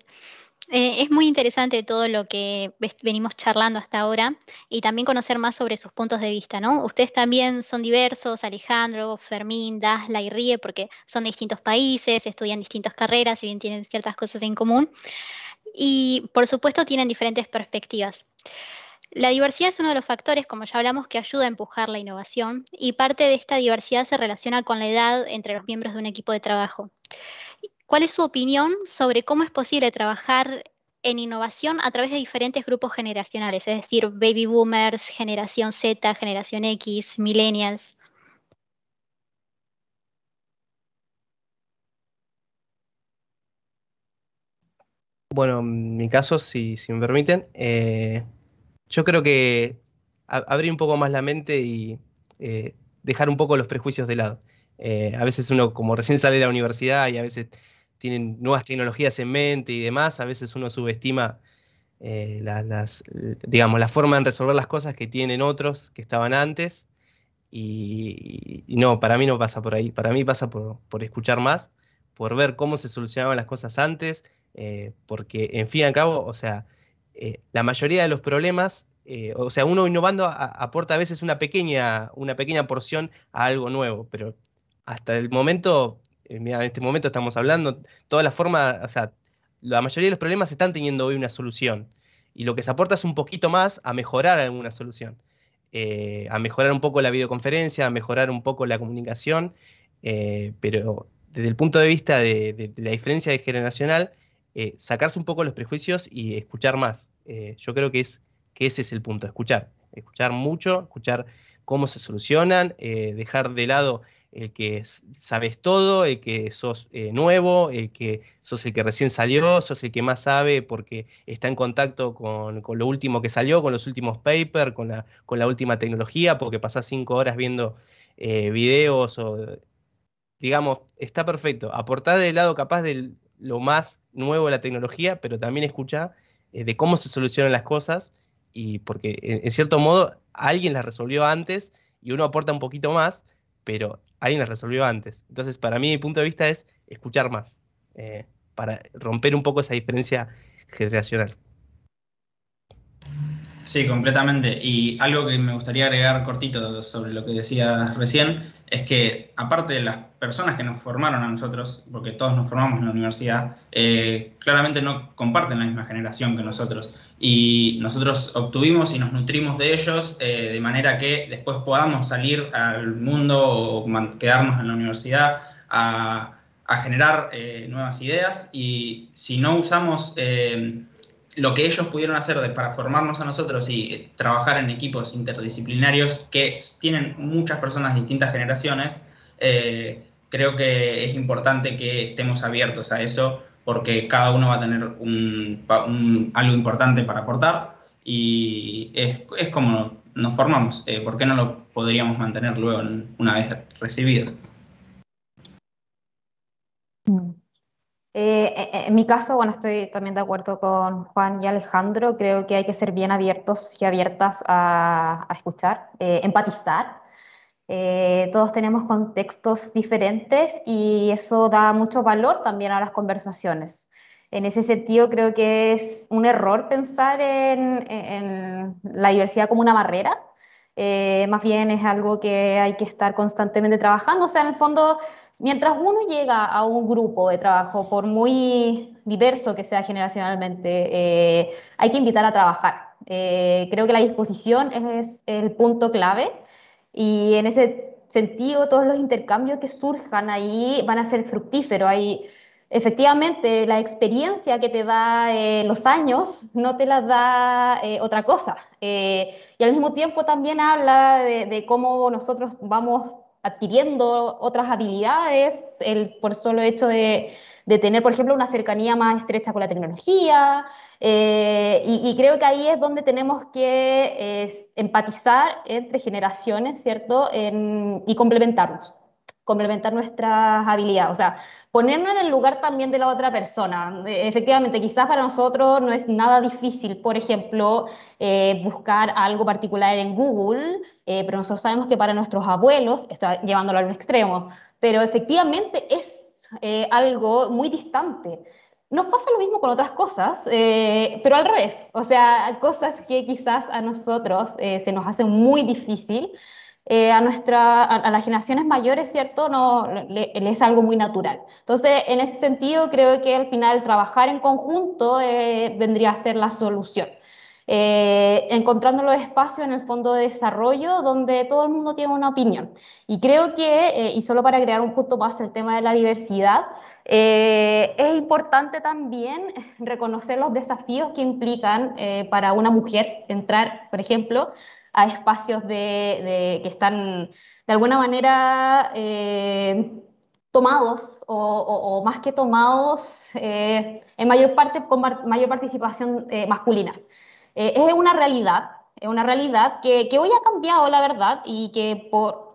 [SPEAKER 4] Eh, es muy interesante
[SPEAKER 1] todo lo que venimos charlando hasta ahora y también conocer más sobre sus puntos de vista, ¿no? Ustedes también son diversos, Alejandro, Fermín, Dasla y Rie, porque son de distintos países, estudian distintas carreras, y bien tienen ciertas cosas en común. Y por supuesto tienen diferentes perspectivas. La diversidad es uno de los factores, como ya hablamos, que ayuda a empujar la innovación y parte de esta diversidad se relaciona con la edad entre los miembros de un equipo de trabajo. ¿Cuál es su opinión sobre cómo es posible trabajar en innovación a través de diferentes grupos generacionales, es decir, baby boomers, generación Z, generación X, millennials?
[SPEAKER 2] Bueno, en mi caso, si, me permiten, eh, yo creo que abrir un poco más la mente y eh, dejar un poco los prejuicios de lado. Eh, a veces uno, como recién sale de la universidad y a veces tienen nuevas tecnologías en mente y demás, a veces uno subestima eh, la, las, digamos, la forma de resolver las cosas que tienen otros que estaban antes. Y, no, para mí no pasa por ahí, para mí pasa por, escuchar más, por ver cómo se solucionaban las cosas antes, porque en fin y al cabo, o sea, eh, la mayoría de los problemas, eh, o sea, uno innovando aporta a veces una pequeña, una pequeña porción a algo nuevo, pero hasta el momento, eh, en este momento estamos hablando, todas las formas, o sea, la mayoría de los problemas están teniendo hoy una solución. Y lo que se aporta es un poquito más a mejorar alguna solución, a mejorar un poco la videoconferencia, a mejorar un poco la comunicación, pero desde el punto de vista de, la diferencia de generacional, eh, sacarse un poco los prejuicios y escuchar más. Eh, yo creo que, es, que ese es el punto, escuchar, escuchar mucho, escuchar cómo se solucionan, eh, dejar de lado el que sabes todo, el que sos nuevo, el que sos el que recién salió, sos el que más sabe porque está en contacto con, lo último que salió, con los últimos papers, con la, con la última tecnología, porque pasás cinco horas viendo videos o... Digamos, está perfecto. aportar de lado capaz del, lo más nuevo de la tecnología, pero también escucha eh, de cómo se solucionan las cosas y porque en, cierto modo alguien las resolvió antes y uno aporta un poquito más, pero alguien las resolvió antes. Entonces, para mí, mi punto de vista es escuchar más, eh, para romper un poco esa diferencia generacional.
[SPEAKER 3] Sí, completamente. Y algo que me gustaría agregar cortito sobre lo que decías recién es que aparte de las personas que nos formaron a nosotros, porque todos nos formamos en la universidad, eh, claramente no comparten la misma generación que nosotros. Y nosotros obtuvimos y nos nutrimos de ellos eh, de manera que después podamos salir al mundo o quedarnos en la universidad a, generar eh, nuevas ideas. Y si no usamos lo que ellos pudieron hacer para formarnos a nosotros y eh, trabajar en equipos interdisciplinarios que tienen muchas personas de distintas generaciones, eh, creo que es importante que estemos abiertos a eso porque cada uno va a tener algo importante para aportar y es, como nos formamos, porque eh, ¿por qué no lo podríamos mantener luego una vez recibidos?
[SPEAKER 5] Eh, eh, eh, en mi caso, bueno, estoy también de acuerdo con Juan y Alejandro, creo que hay que ser bien abiertos y abiertas a, escuchar, empatizar. todos tenemos contextos diferentes y eso da mucho valor también a las conversaciones. En ese sentido, creo que es un error pensar en la diversidad como una barrera, eh, más bien es algo que hay que estar constantemente trabajando. O sea, en el fondo, mientras uno llega a un grupo de trabajo, por muy diverso que sea generacionalmente, eh, hay que invitar a trabajar. Eh, creo que la disposición es, el punto clave y en ese sentido todos los intercambios que surjan ahí van a ser fructíferos. Hay, efectivamente la experiencia que te da eh, los años no te la da eh, otra cosa. Eh, y al mismo tiempo también habla de, cómo nosotros vamos adquiriendo otras habilidades el, por solo hecho de, tener, por ejemplo, una cercanía más estrecha con la tecnología. Y, creo que ahí es donde tenemos que empatizar entre generaciones, ¿cierto? y complementarnos complementar nuestras habilidades, o sea, ponernos en el lugar también de la otra persona. E, efectivamente, quizás para nosotros no es nada difícil, por ejemplo, eh, buscar algo particular en Google, eh, pero nosotros sabemos que para nuestros abuelos, está llevándolo a un extremo, pero efectivamente es eh, algo muy distante. Nos pasa lo mismo con otras cosas, pero al revés, o sea, cosas que quizás a nosotros se nos hacen muy difícil eh, a, nuestra, a, las generaciones mayores, ¿cierto? No, le, es algo muy natural. Entonces, en ese sentido, creo que al final trabajar en conjunto eh, vendría a ser la solución. Eh, encontrando los espacios en el fondo de desarrollo donde todo el mundo tiene una opinión. Y creo que, eh, y solo para crear un punto más el tema de la diversidad, es importante también reconocer los desafíos que implican para una mujer entrar, por ejemplo, a espacios de, que están de alguna manera eh, tomados o, más que tomados eh, en mayor parte con mayor participación eh, masculina. es una realidad, es una realidad que, hoy ha cambiado, la verdad, y que por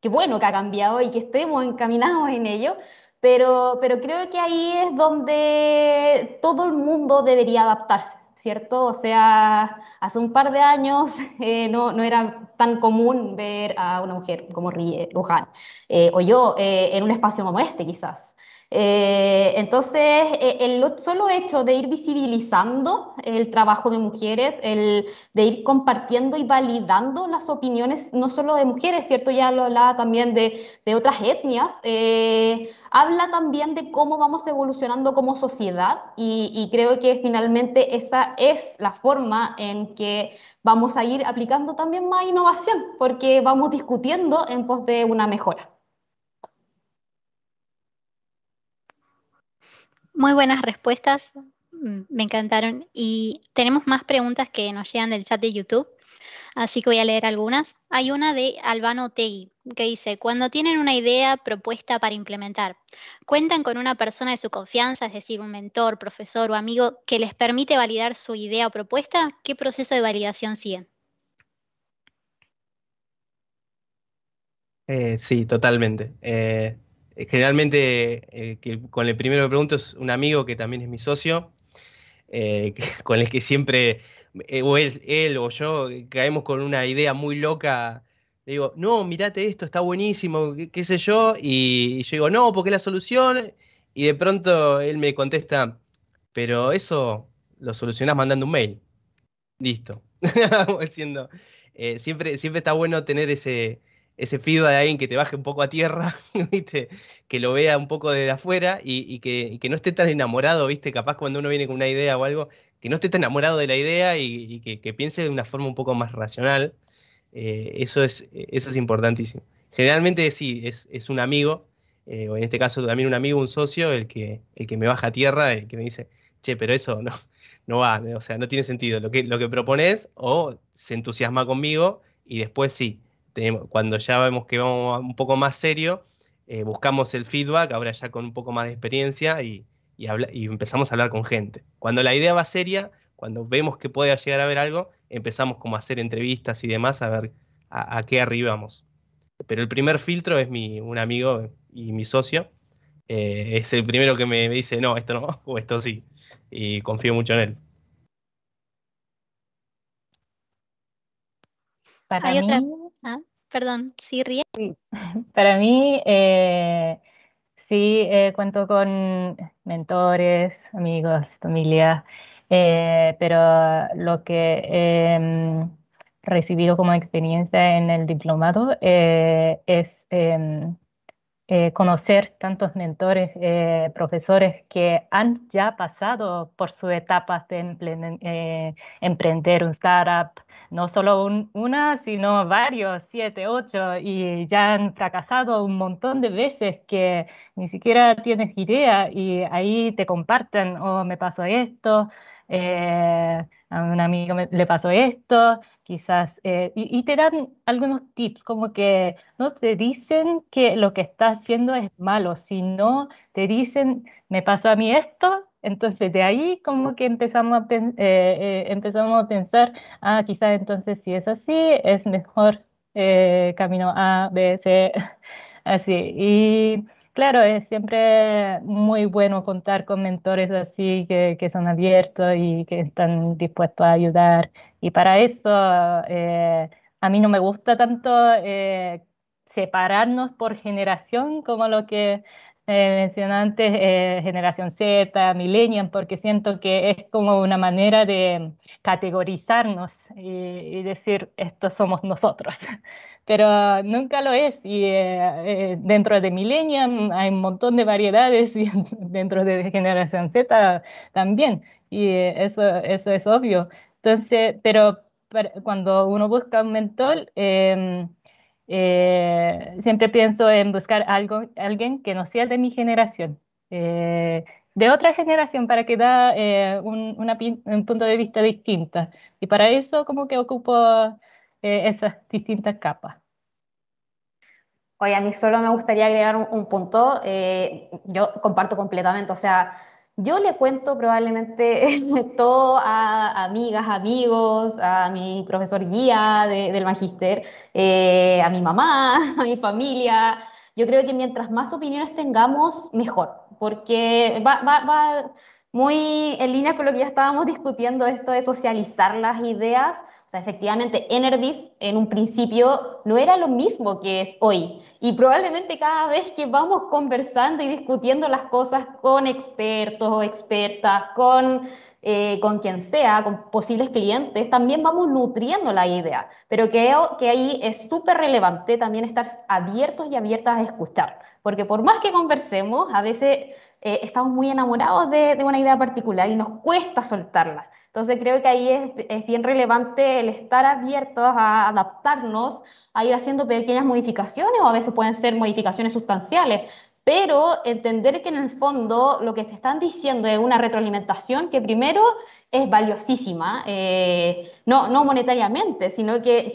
[SPEAKER 5] que bueno que ha cambiado y que estemos encaminados en ello, pero, pero creo que ahí es donde todo el mundo debería adaptarse. ¿cierto? O sea, hace un par de años (laughs) eh, no, era tan común ver a una mujer como Rie Luján eh, o yo eh, en un espacio como este, quizás. Eh, entonces, eh, el solo hecho de ir visibilizando el trabajo de mujeres, el de ir compartiendo y validando las opiniones, no solo de mujeres, ¿cierto? Ya lo hablaba también de, otras etnias, eh, habla también de cómo vamos evolucionando como sociedad y creo que finalmente esa es la forma en que vamos a ir aplicando también más innovación, porque vamos discutiendo en pos de una mejora.
[SPEAKER 1] Muy buenas respuestas, mm, me encantaron. Y tenemos más preguntas que nos llegan del chat de YouTube, así que voy a leer algunas. Hay una de Albano Tegui que dice, cuando tienen una idea propuesta para implementar, cuentan con una persona de su confianza, es decir, un mentor, profesor o amigo que les permite validar su idea o propuesta, ¿qué proceso de validación siguen?
[SPEAKER 2] Eh, sí, totalmente. Eh, eh, generalmente eh, con el primero que pregunto es un amigo que también es mi socio, eh, (laughs) con el que siempre, o él, o yo, caemos con una idea muy loca. Le digo, no, mirate esto, está buenísimo, qué, sé yo. Y, yo digo, no, porque es la solución. Y de pronto él me contesta, pero eso lo solucionás mandando un mail. Listo. (laughs) diciendo, siempre, siempre está bueno tener ese, ese feedback de alguien que te baje un poco a tierra, (laughs) ¿viste? que lo vea un poco desde afuera y, que, no esté tan enamorado, ¿viste? capaz cuando uno viene con una idea o algo, que no esté tan enamorado de la idea y, que, piense de una forma un poco más racional. Eh, eso, es, eso es importantísimo. Generalmente sí, es, un amigo, eh, o en este caso también un amigo, un socio, el que, que me baja a tierra, el que me dice, che, pero eso no, no va, o sea, no tiene sentido. Lo que, lo que propones o se entusiasma conmigo y después sí, cuando ya vemos que vamos un poco más serio, eh, buscamos el feedback, ahora ya con un poco más de experiencia y, empezamos a hablar con gente. Cuando la idea va seria, cuando vemos que puede llegar a haber algo, empezamos como a hacer entrevistas y demás a ver a, qué arribamos. Pero el primer filtro es un amigo y mi socio. Eh, es el primero que me, dice, no, esto no, (laughs) o esto sí. Y confío mucho en él.
[SPEAKER 4] Hay perdón,
[SPEAKER 1] ¿sí, (laughs)
[SPEAKER 4] Para mí, eh, sí, eh, cuento con mentores, amigos, familia, eh, pero lo que he mm, recibido como experiencia en el diplomado es em, eh, conocer tantos mentores, eh, profesores que han ya pasado por su etapa de eh, emprender un startup, no solo una, sino varios, siete, ocho, y ya han fracasado un montón de veces que ni siquiera tienes idea y ahí te comparten, oh, me pasó esto a un amigo le pasó esto, quizás, eh, y, te dan algunos tips, como que no te dicen que lo que está haciendo es malo, sino te dicen, me pasó a mí esto, entonces de ahí como que empezamos a, eh, eh, empezamos a pensar, ah, quizás entonces si es así, es mejor camino A, B, C, (laughs) así. Y claro, es siempre muy bueno contar con mentores así que, son abiertos y que están dispuestos a ayudar. Y para eso, eh, a mí no me gusta tanto eh, separarnos por generación como lo que eh, mencioné eh, generación Z, millennial, porque siento que es como una manera de categorizarnos y, decir, estos somos nosotros. (laughs) Pero nunca lo es. Y eh, eh, dentro de millennial hay un montón de variedades (laughs) y dentro de generación Z también. Y eso, eso es obvio. Entonces, pero, cuando uno busca un mentor, em, eh, siempre pienso en buscar algo, alguien que no sea de mi generación, eh, de otra generación, para que da eh, un, punto de vista distinto Y para eso como que ocupo esas distintas capas.
[SPEAKER 5] Oye, a mí solo me gustaría agregar un punto. yo comparto completamente, o sea, yo le cuento probablemente (laughs) todo a amigas, amigos, a mi profesor guía del magíster, eh, a mi mamá, (laughs) a mi familia. Yo creo que mientras más opiniones tengamos, mejor, porque va, va, va, muy en línea con lo que ya estábamos discutiendo, esto de socializar las ideas. O sea, efectivamente, Energy en un principio no era lo mismo que es hoy. Y probablemente cada vez que vamos conversando y discutiendo las cosas con expertos o expertas, con, eh, con quien sea, con posibles clientes, también vamos nutriendo la idea. Pero creo que ahí es súper relevante también estar abiertos y abiertas a escuchar. Porque por más que conversemos, a veces eh, estamos muy enamorados de, una idea particular y nos cuesta soltarla. Entonces creo que ahí es, es bien relevante el estar abiertos a adaptarnos, a ir haciendo pequeñas modificaciones o a veces pueden ser modificaciones sustanciales pero entender que en el fondo lo que te están diciendo es una retroalimentación que primero es valiosísima, eh, no, no monetariamente, sino que,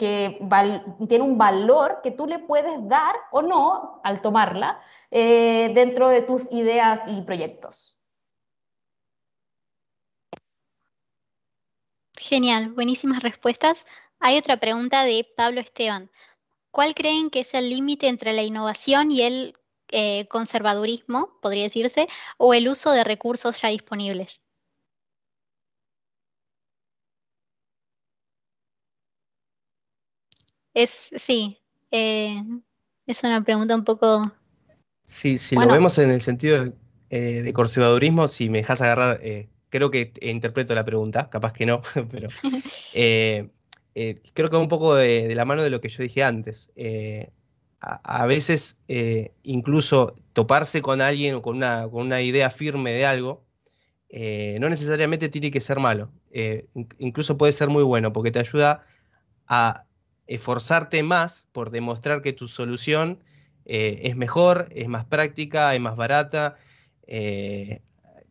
[SPEAKER 5] tiene un valor que tú le puedes dar o no al tomarla eh, dentro de tus ideas y proyectos.
[SPEAKER 1] Genial, buenísimas respuestas. Hay otra pregunta de Pablo Esteban. ¿Cuál creen que es el límite entre la innovación y el eh, conservadurismo, podría decirse, o el uso de recursos ya disponibles. Es, sí, eh, es una pregunta un poco...
[SPEAKER 2] Sí, si lo vemos en el sentido eh, de conservadurismo, si me dejas agarrar, creo que interpreto la pregunta, capaz que no, (laughs) pero... (laughs) creo que va un poco de, de, la mano de lo que yo dije antes a, veces eh, incluso toparse con alguien o con una, idea firme de algo, eh, no necesariamente tiene que ser malo. Eh, incluso puede ser muy bueno porque te ayuda a esforzarte más por demostrar que tu solución es mejor, es más práctica, es más barata.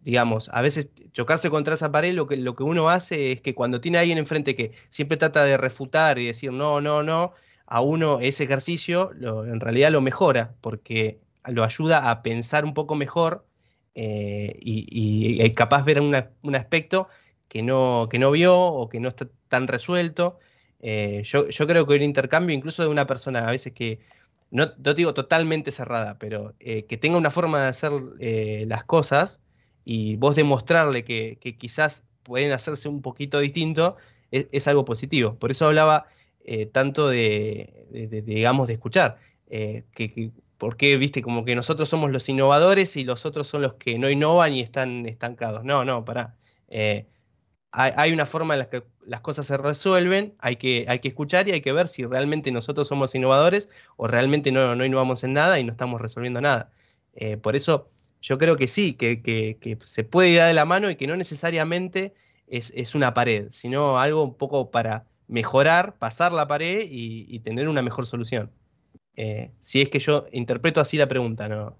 [SPEAKER 2] digamos, a veces chocarse contra esa pared lo que, lo que uno hace es que cuando tiene a alguien enfrente que siempre trata de refutar y decir no, no, no, a uno ese ejercicio en realidad lo mejora, porque lo ayuda a pensar un poco mejor eh, y, es capaz ver un aspecto que no, que no vio o que no está tan resuelto. Eh, yo, creo que un intercambio, incluso de una persona a veces que, no, digo totalmente cerrada, pero eh, que tenga una forma de hacer las cosas y vos demostrarle que, quizás pueden hacerse un poquito distinto, e, es, algo positivo. Por eso hablaba eh, tanto de, digamos, de escuchar. Eh, que, porque, viste, como que nosotros somos los innovadores y los otros son los que no innovan y están estancados. No, no, pará. Eh, hay, una forma en la que las cosas se resuelven, hay que, hay que escuchar y hay que ver si realmente nosotros somos innovadores o realmente no, no innovamos en nada y no estamos resolviendo nada. por eso yo creo que sí, que, se puede ir de la mano y que no necesariamente es, es una pared, sino algo un poco para, mejorar, pasar la pared y, tener una mejor solución. Eh, si es que yo interpreto así la pregunta, no.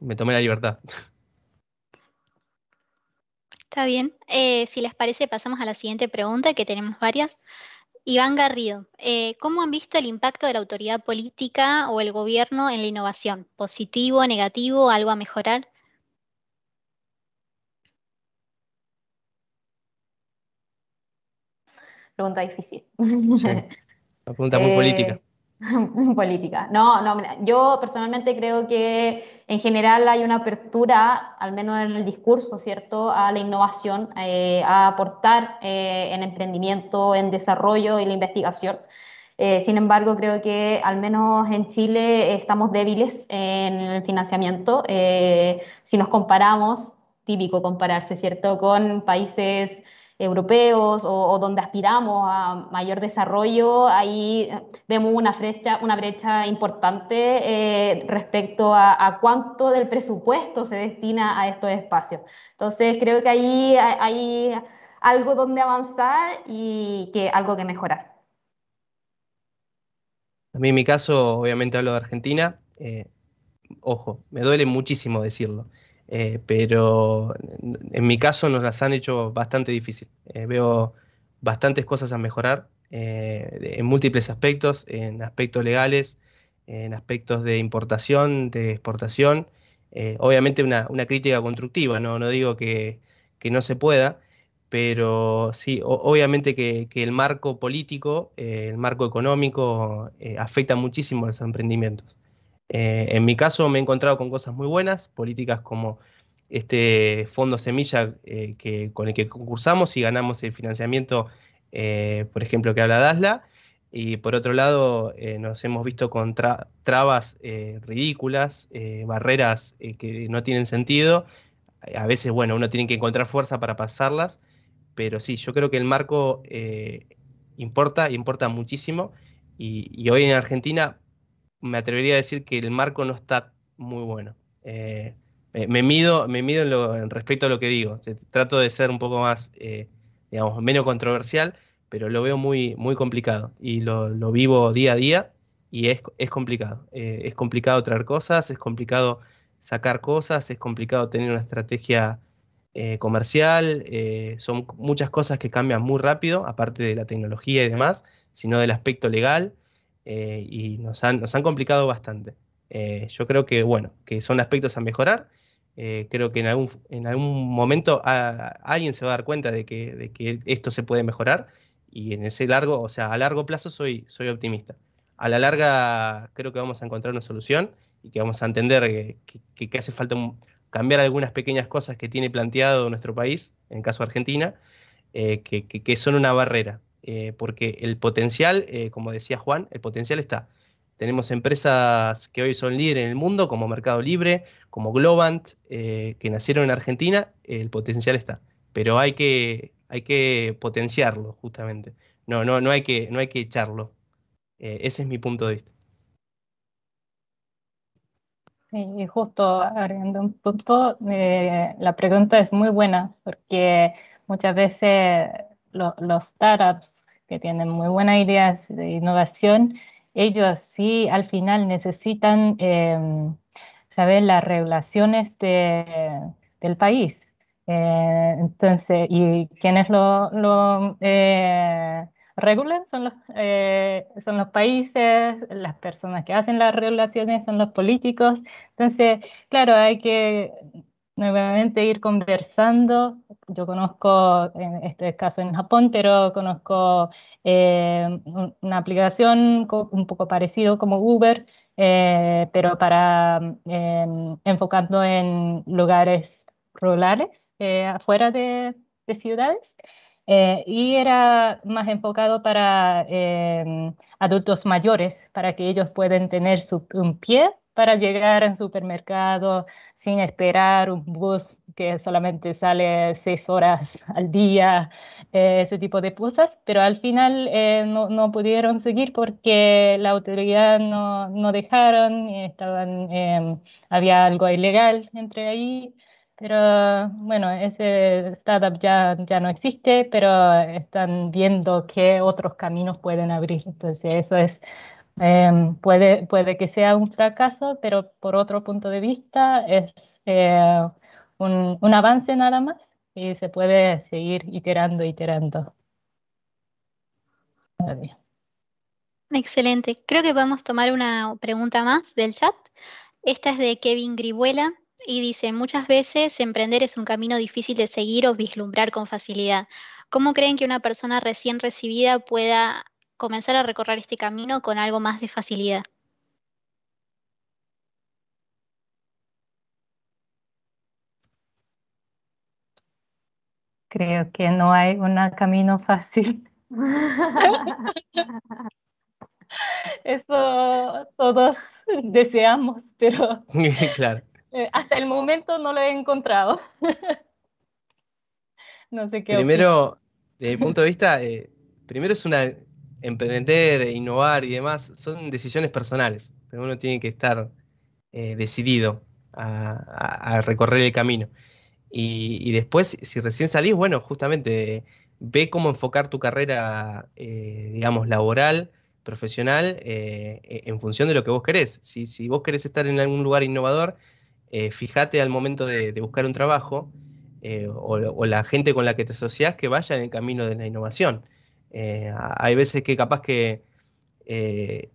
[SPEAKER 2] Me tomé la libertad. Está
[SPEAKER 1] bien. Eh, si les parece, pasamos a la siguiente pregunta, que tenemos varias. Iván Garrido, eh, ¿cómo han visto el impacto de la autoridad política o el gobierno en la innovación? ¿Positivo, negativo, algo a mejorar?
[SPEAKER 5] Pregunta difícil. Sí. (laughs)
[SPEAKER 2] Una
[SPEAKER 3] pregunta muy política.
[SPEAKER 5] Eh, (laughs) muy política. No, no, yo personalmente creo que en general hay una apertura, al menos en el discurso, ¿cierto?, a la innovación, eh, a aportar eh, en emprendimiento, en desarrollo y la investigación. sin embargo, creo que al menos en Chile estamos débiles en el financiamiento. si nos comparamos, típico compararse, ¿cierto?, con países europeos o, donde aspiramos a mayor desarrollo, ahí eh, vemos una brecha, una brecha importante eh, respecto a, cuánto del presupuesto se destina a estos espacios. Entonces, creo que ahí hay algo donde avanzar y que algo que mejorar.
[SPEAKER 2] A mí en mi caso, obviamente hablo de Argentina. Eh, ojo, me duele muchísimo decirlo. Eh, pero en mi caso nos las han hecho bastante difícil. Eh, veo bastantes cosas a mejorar eh, en múltiples aspectos, en aspectos legales, en aspectos de importación, de exportación. obviamente una, crítica constructiva, no, digo que, no se pueda, pero sí, obviamente que, que, el marco político, el marco económico afecta muchísimo a los emprendimientos. Eh, en mi caso me he encontrado con cosas muy buenas, políticas como este fondo semilla eh, que, con el que concursamos y ganamos el financiamiento, eh, por ejemplo, que habla Dasla. Y por otro lado, nos hemos visto con trabas ridículas, barreras que no tienen sentido. A veces, bueno, uno tiene que encontrar fuerza para pasarlas, pero sí, yo creo que el marco importa, importa muchísimo. y hoy en Argentina me atrevería a decir que el marco no está muy bueno. Eh, me, mido, me mido en, respecto a lo que digo. Trato de ser un poco más, eh, digamos, menos controversial, pero lo veo muy, muy complicado y lo, vivo día a día y es, es complicado. Eh, es complicado traer cosas, es complicado sacar cosas, es complicado tener una estrategia eh, comercial, son muchas cosas que cambian muy rápido, aparte de la tecnología y demás, sino del aspecto legal. Eh, y nos han, complicado bastante. Eh, yo creo que, bueno, que son aspectos a mejorar. Eh, creo que en algún, en algún momento alguien se va a dar cuenta de que, esto se puede mejorar y en ese largo, o sea, a largo plazo soy, soy optimista. A la larga creo que vamos a encontrar una solución y que vamos a entender que, hace falta cambiar algunas pequeñas cosas que tiene planteado nuestro país, en caso de Argentina, que, son una barrera. Eh, porque el potencial, eh, como decía Juan, el potencial está. Tenemos empresas que hoy son líderes en el mundo, como Mercado Libre, como Globant, eh, que nacieron en Argentina, el potencial está. Pero hay que, hay que potenciarlo, justamente. No, no, no hay que, no hay que echarlo. ese es mi punto de vista.
[SPEAKER 4] Y justo agregando un punto, la pregunta es muy buena, porque muchas veces los startups que tienen muy buenas ideas de innovación, ellos sí al final necesitan em, saber las regulaciones del país. Eh, entonces, y quienes lo, eh, regulan son los, eh, son los países, las personas que hacen las regulaciones son los políticos. Entonces, claro, hay que nuevamente ir conversando. Yo conozco, en este caso en Japón, pero conozco eh, una aplicación un poco parecido como Uber, eh, pero para em, enfocando en lugares rurales, eh, afuera de, ciudades. y era más enfocado para em, adultos mayores, para que ellos puedan tener un pie para llegar al supermercado sin esperar un bus que solamente sale seis horas (laughs) al día, eh, ese tipo de cosas, pero al final eh, no, pudieron seguir porque la autoridad no, no dejaron, eh, estaban, había algo ilegal entre ahí, pero bueno, ese startup ya, ya no existe, pero están viendo qué otros caminos pueden abrir, entonces eso es Em, puede, puede que sea un fracaso, pero por otro punto de vista es eh, un, un, avance nada más y se puede seguir iterando, iterando. Excelente. Creo que
[SPEAKER 1] vamos a tomar una pregunta más del chat. Esta es de Kevin Gribuela y dice, muchas veces emprender es un camino difícil de seguir o vislumbrar con facilidad. ¿Cómo creen que una persona recién recibida pueda comenzar a recorrer este camino con algo más de
[SPEAKER 4] facilidad. Creo que no hay un camino fácil. (laughs) Eso todos deseamos, pero (laughs) claro. Eh, hasta el momento no lo he encontrado. (laughs) no sé qué. Primero,
[SPEAKER 2] desde mi punto de vista, eh, primero es una emprender, e innovar y demás, son decisiones personales, pero uno tiene que estar eh, decidido a, recorrer el camino. Y, después, si recién salís, bueno, justamente ve cómo enfocar tu carrera, eh, digamos, laboral, profesional, eh, e, en función de lo que vos querés. Si, vos querés estar en algún lugar innovador, fíjate al momento de, buscar un trabajo o, o, la gente con la que te asociás que vaya en el camino de la innovación. Eh, hay veces que capaz que eh,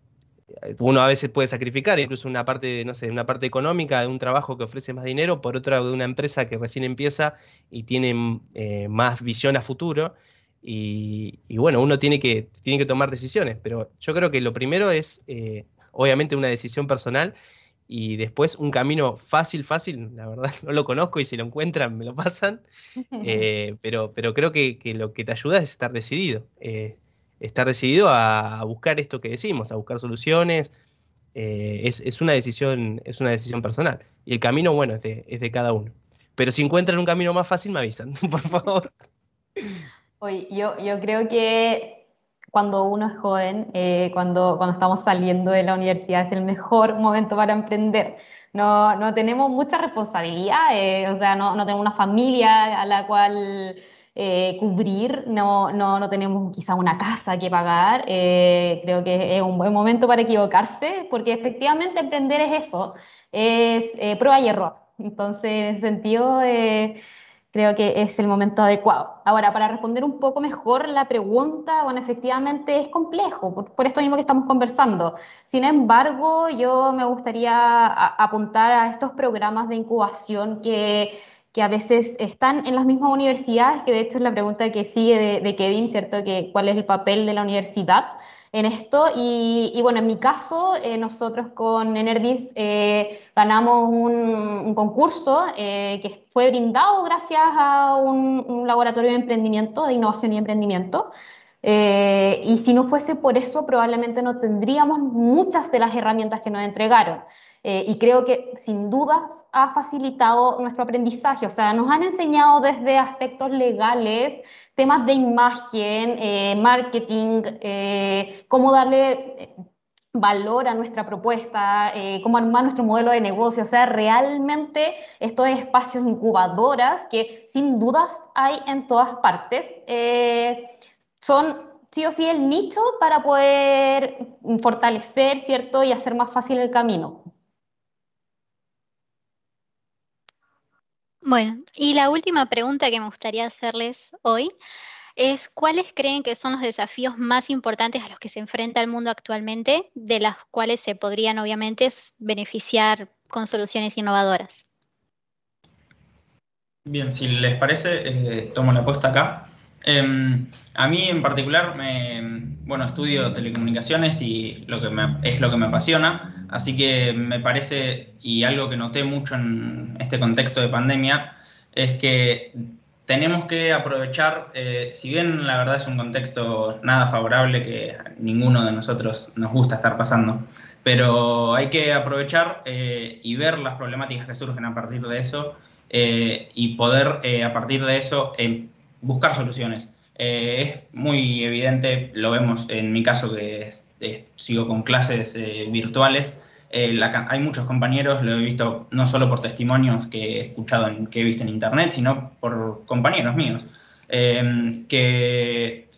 [SPEAKER 2] uno a veces puede sacrificar incluso una parte, no sé, una parte económica de un trabajo que ofrece más dinero por otra de una empresa que recién empieza y tiene eh, más visión a futuro. Y, y, bueno, uno tiene que, tiene que tomar decisiones, pero yo creo que lo primero es, obviamente, una decisión personal y después un camino fácil, fácil, la verdad (laughs) no lo conozco y si lo encuentran me lo pasan, (laughs) eh, pero, pero creo que, lo que te ayuda es estar decidido, eh, estar decidido a, buscar esto que decimos, a buscar soluciones, eh, es, una decisión, es una decisión personal. Y el camino, bueno, es de, cada uno. Pero si encuentran un camino más fácil me avisan, (laughs) por favor.
[SPEAKER 5] Oye, yo, yo creo que cuando uno es joven, eh, cuando, cuando estamos saliendo de la universidad, es el mejor momento para emprender. No, no tenemos mucha responsabilidad, eh, o sea, no, no, tenemos una familia a la cual eh, cubrir, no, no, no, tenemos quizá una casa que pagar. creo que es un buen momento para equivocarse, porque efectivamente emprender es eso, es prueba y error. Entonces, en ese sentido creo que es el momento adecuado. Ahora, para responder un poco mejor la pregunta, bueno, efectivamente es complejo, por, esto mismo que estamos conversando. Sin embargo, yo me gustaría apuntar a estos programas de incubación que, que a veces están en las mismas universidades, que de hecho es la pregunta que sigue de, de Kevin, ¿cierto? Que, ¿Cuál es el papel de la universidad? en esto. Y, bueno, en mi caso, eh, nosotros con Enerdis eh, ganamos un, concurso eh, que fue brindado gracias a un, un, laboratorio de emprendimiento, de innovación y emprendimiento. y si no fuese por eso, probablemente no tendríamos muchas de las herramientas que nos entregaron. Eh, y creo que sin duda ha facilitado nuestro aprendizaje, o sea, nos han enseñado desde aspectos legales, temas de imagen, eh, marketing, eh, cómo darle valor a nuestra propuesta, cómo armar nuestro modelo de negocio. O sea, realmente estos espacios incubadoras que sin dudas hay en todas partes, son sí o sí el nicho para poder fortalecer, ¿cierto? Y hacer más fácil el camino.
[SPEAKER 1] Bueno, y la última pregunta que me gustaría hacerles hoy es cuáles creen que son los desafíos más importantes a los que se enfrenta el mundo actualmente, de las cuales se podrían obviamente beneficiar con soluciones innovadoras.
[SPEAKER 3] Bien, si les parece, eh, tomo la apuesta acá. Em, a mí en particular, me, bueno, estudio telecomunicaciones y lo que me, es lo que me apasiona, así que me parece, y algo que noté mucho en este contexto de pandemia, es que tenemos que aprovechar, eh, si bien la verdad es un contexto nada favorable que ninguno de nosotros nos gusta estar pasando, pero hay que aprovechar eh, y ver las problemáticas que surgen a partir de eso eh, y poder a partir de eso em, buscar soluciones. Eh, es muy evidente, lo vemos en mi caso que sigo con clases eh, virtuales, eh, hay muchos compañeros, lo he visto no solo por testimonios que he escuchado, en, que he visto en internet, sino por compañeros míos, em, que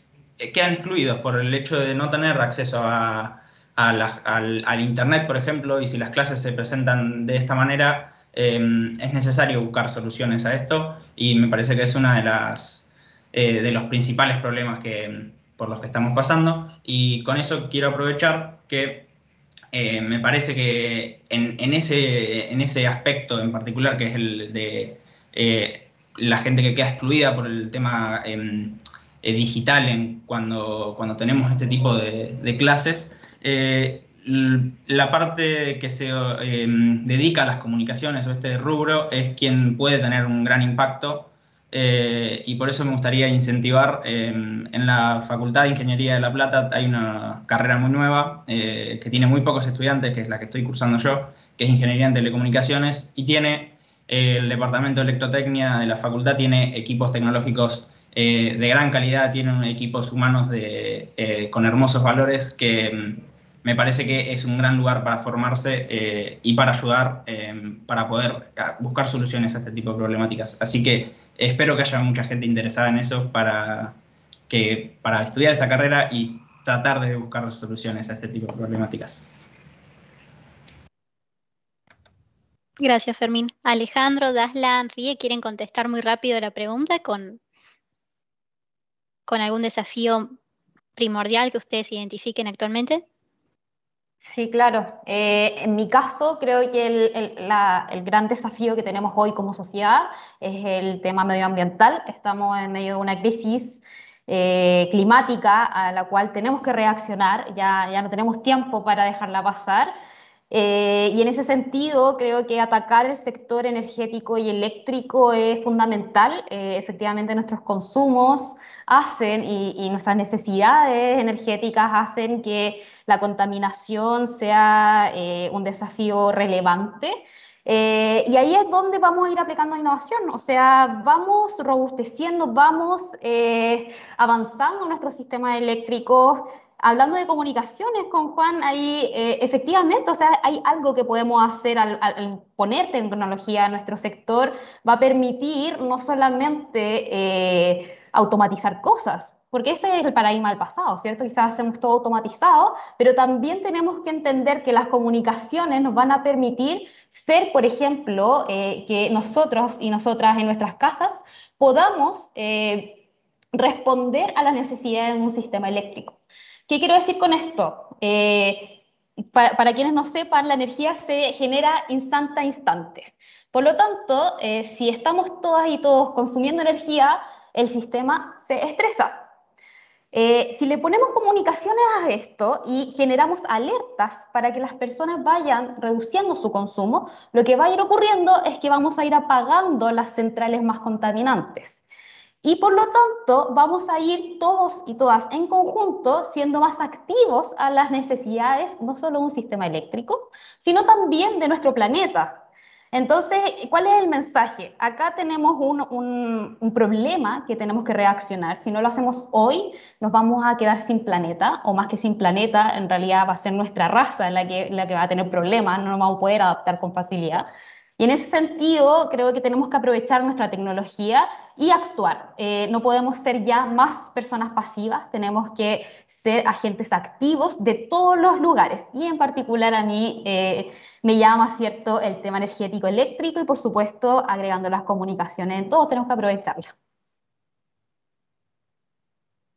[SPEAKER 3] quedan excluidos por el hecho de no tener acceso a, al, internet, por ejemplo, y si las clases se presentan de esta manera, em, es necesario buscar soluciones a esto y me parece que es una de las eh, de los principales problemas que, por los que estamos pasando. Y con eso quiero aprovechar que eh, me parece que en, ese, en ese aspecto en particular, que es el de eh, la gente que queda excluida por el tema em, digital en cuando, cuando tenemos este tipo de, de clases, la parte que se em, dedica a las comunicaciones o este rubro es quien puede tener un gran impacto eh, y por eso me gustaría incentivar. Em, en la Facultad de Ingeniería de La Plata hay una carrera muy nueva eh, que tiene muy pocos estudiantes, que es la que estoy cursando yo, que es Ingeniería en Telecomunicaciones, y tiene eh, el Departamento de Electrotecnia de la Facultad, tiene equipos tecnológicos de gran calidad, tiene equipos humanos con hermosos valores que em, me parece que es un gran lugar para formarse eh, y para ayudar, em, para poder ah, buscar soluciones a este tipo de problemáticas. Así que espero que haya mucha gente interesada en eso para, que, para estudiar esta carrera y tratar de buscar soluciones a este tipo de problemáticas.
[SPEAKER 1] Gracias, Fermín. Alejandro, Daslan, Rie, ¿quieren contestar muy rápido la pregunta con, con algún desafío primordial que ustedes identifiquen actualmente? Sí,
[SPEAKER 5] claro. Eh, en mi caso, creo que el, gran desafío que tenemos hoy como sociedad es el tema medioambiental. Estamos en medio de una crisis eh, climática a la cual tenemos que reaccionar. Ya, ya no tenemos tiempo para dejarla pasar. Eh, y en ese sentido, creo que atacar el sector energético y eléctrico es fundamental. Eh, efectivamente, nuestros consumos hacen y, nuestras necesidades energéticas hacen que la contaminación sea eh, un desafío relevante. y ahí es donde vamos a ir aplicando innovación, o sea, vamos robusteciendo, vamos avanzando nuestros sistemas eléctricos, hablando de comunicaciones con Juan, ahí eh, efectivamente, o sea, hay algo que podemos hacer al, poner tecnología en nuestro sector, va a permitir no solamente eh, automatizar cosas, porque ese es el paradigma del pasado, ¿cierto? Quizás hacemos todo automatizado, pero también tenemos que entender que las comunicaciones nos van a permitir ser, por ejemplo, eh, que nosotros y nosotras en nuestras casas podamos responder a las necesidades de un sistema eléctrico. ¿Qué quiero decir con esto? Eh, para, quienes no sepan, la energía se genera instante a instante. Por lo tanto, eh, si estamos todas y todos consumiendo energía, el sistema se estresa. Eh, si le ponemos comunicaciones a esto y generamos alertas para que las personas vayan reduciendo su consumo, lo que va a ir ocurriendo es que vamos a ir apagando las centrales más contaminantes. Y por lo tanto, vamos a ir todos y todas en conjunto siendo más activos a las necesidades, no solo de un sistema eléctrico, sino también de nuestro planeta. Entonces, ¿cuál es el mensaje? Acá tenemos un, problema que tenemos que reaccionar. Si no lo hacemos hoy, nos vamos a quedar sin planeta, o más que sin planeta, en realidad va a ser nuestra raza la que, la que va a tener problemas, no nos vamos a poder adaptar con facilidad. Y en ese sentido, creo que tenemos que aprovechar nuestra tecnología y actuar. Eh, no podemos ser ya más personas pasivas, tenemos que ser agentes activos de todos los lugares. Y en particular a mí eh, me llama, ¿cierto?, el tema energético eléctrico y, por supuesto, agregando las comunicaciones, todos tenemos que aprovecharla.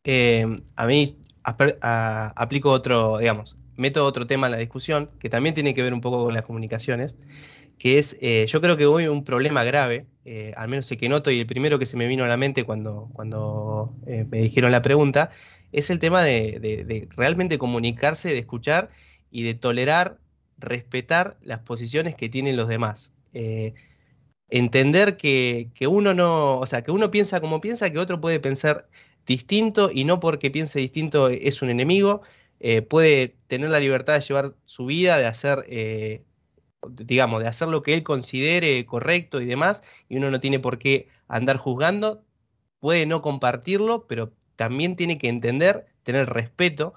[SPEAKER 2] Eh, a mí aplico otro, digamos, meto otro tema en la discusión, que también tiene que ver un poco con las comunicaciones, que es, eh, yo creo que hoy un problema grave, eh, al menos el que noto y el primero que se me vino a la mente cuando, cuando eh, me dijeron la pregunta, es el tema de, realmente comunicarse, de escuchar y de tolerar, respetar las posiciones que tienen los demás. entender que, uno no, o sea, que uno piensa como piensa, que otro puede pensar distinto y no porque piense distinto es un enemigo, puede tener la libertad de llevar su vida, de hacer digamos, de hacer lo que él considere correcto y demás, y uno no tiene por qué andar juzgando, puede no compartirlo, pero también tiene que entender, tener respeto,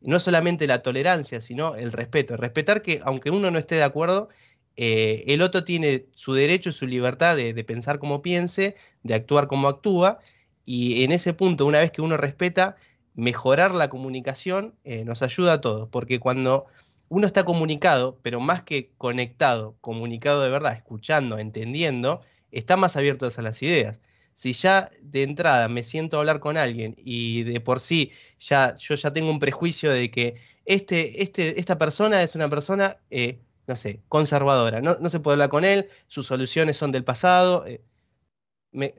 [SPEAKER 2] no solamente la tolerancia, sino el respeto, respetar que aunque uno no esté de acuerdo, eh, el otro tiene su derecho y su libertad de, pensar como piense, de actuar como actúa, y en ese punto, una vez que uno respeta, mejorar la comunicación eh, nos ayuda a todos, porque cuando uno está comunicado, pero más que conectado, comunicado de verdad, escuchando, entendiendo, está más abierto a las ideas. Si ya de entrada me siento a hablar con alguien y de por sí ya yo ya tengo un prejuicio de que este, este, esta persona es una persona, eh, no sé, conservadora, no, se puede hablar con él, sus soluciones son del pasado, eh,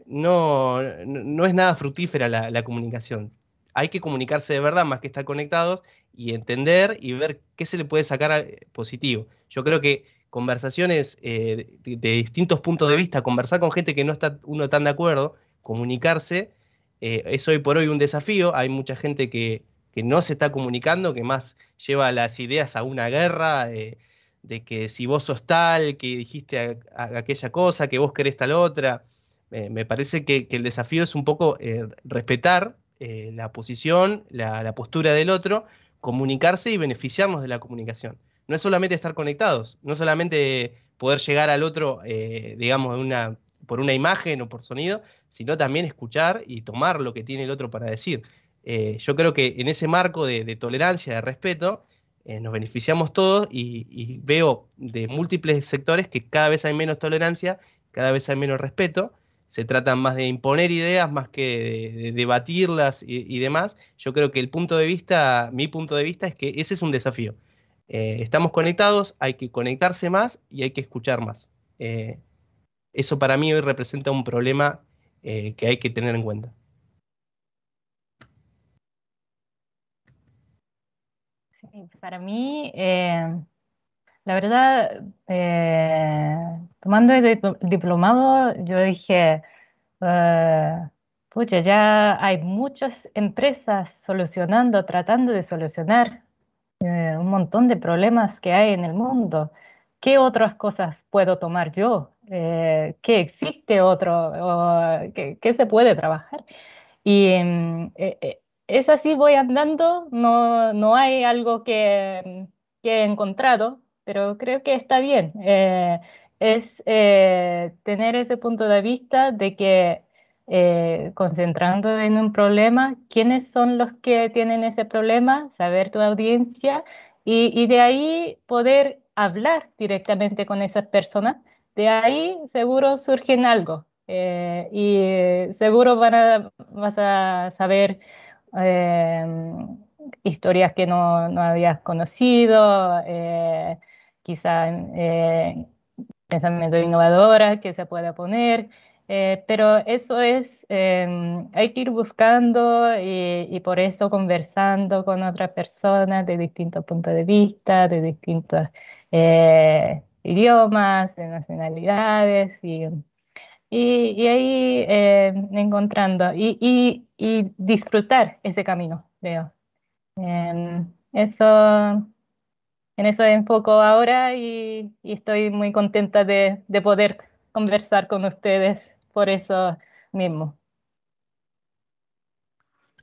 [SPEAKER 2] no, no, es nada fructífera la comunicación hay que comunicarse de verdad más que estar conectados y entender y ver qué se le puede sacar eh, positivo. Yo creo que conversaciones eh, de, distintos puntos de vista, conversar con gente que no está uno tan de acuerdo, comunicarse, eh, es hoy por hoy un desafío. Hay mucha gente que, no se está comunicando, que más lleva las ideas a una guerra. de que si vos sos tal, que dijiste aquella cosa, que vos querés tal otra. me parece que, el desafío es un poco respetar eh, la posición, la, postura del otro, comunicarse y beneficiarnos de la comunicación. No es solamente estar conectados, no es solamente poder llegar al otro, eh, digamos, por una imagen o por sonido, sino también escuchar y tomar lo que tiene el otro para decir. Eh, yo creo que en ese marco de, tolerancia, de respeto, nos beneficiamos todos y, veo de múltiples sectores que cada vez hay menos tolerancia, cada vez hay menos respeto se trata más de imponer ideas, más que de, debatirlas y, demás. Yo creo que el punto de vista, mi punto de vista es que ese es un desafío. Eh, estamos conectados, hay que conectarse más y hay que escuchar más. Eh, eso para mí hoy representa un problema eh, que hay que tener en cuenta.
[SPEAKER 4] para mí la verdad, eh, tomando el diplomado, yo dije, ah, pucha, ya hay muchas empresas solucionando, tratando de solucionar eh, un montón de problemas que hay en el mundo. ¿Qué otras cosas puedo tomar yo? Eh, ¿Qué existe otro? ¿qué, se puede trabajar? Y mm, es así, voy andando, no, hay algo que he encontrado pero creo que está bien. Eh, es eh, tener ese punto de vista de que eh, concentrando en un problema, quiénes son los que tienen ese problema, saber tu audiencia y, de ahí poder hablar directamente con esas personas. De ahí seguro surgen algo y seguro van vas a saber historias que no, habías conocido, quizá eh, pensamiento innovadora que se pueda poner, eh, pero eso es, em, hay que ir buscando y, por eso conversando con otras personas de distintos puntos de vista, de distintos eh, idiomas, de nacionalidades y, y ahí encontrando y, disfrutar ese camino, veo. Em, eso en eso enfoco ahora y, estoy muy contenta de, poder conversar con ustedes por eso mismo.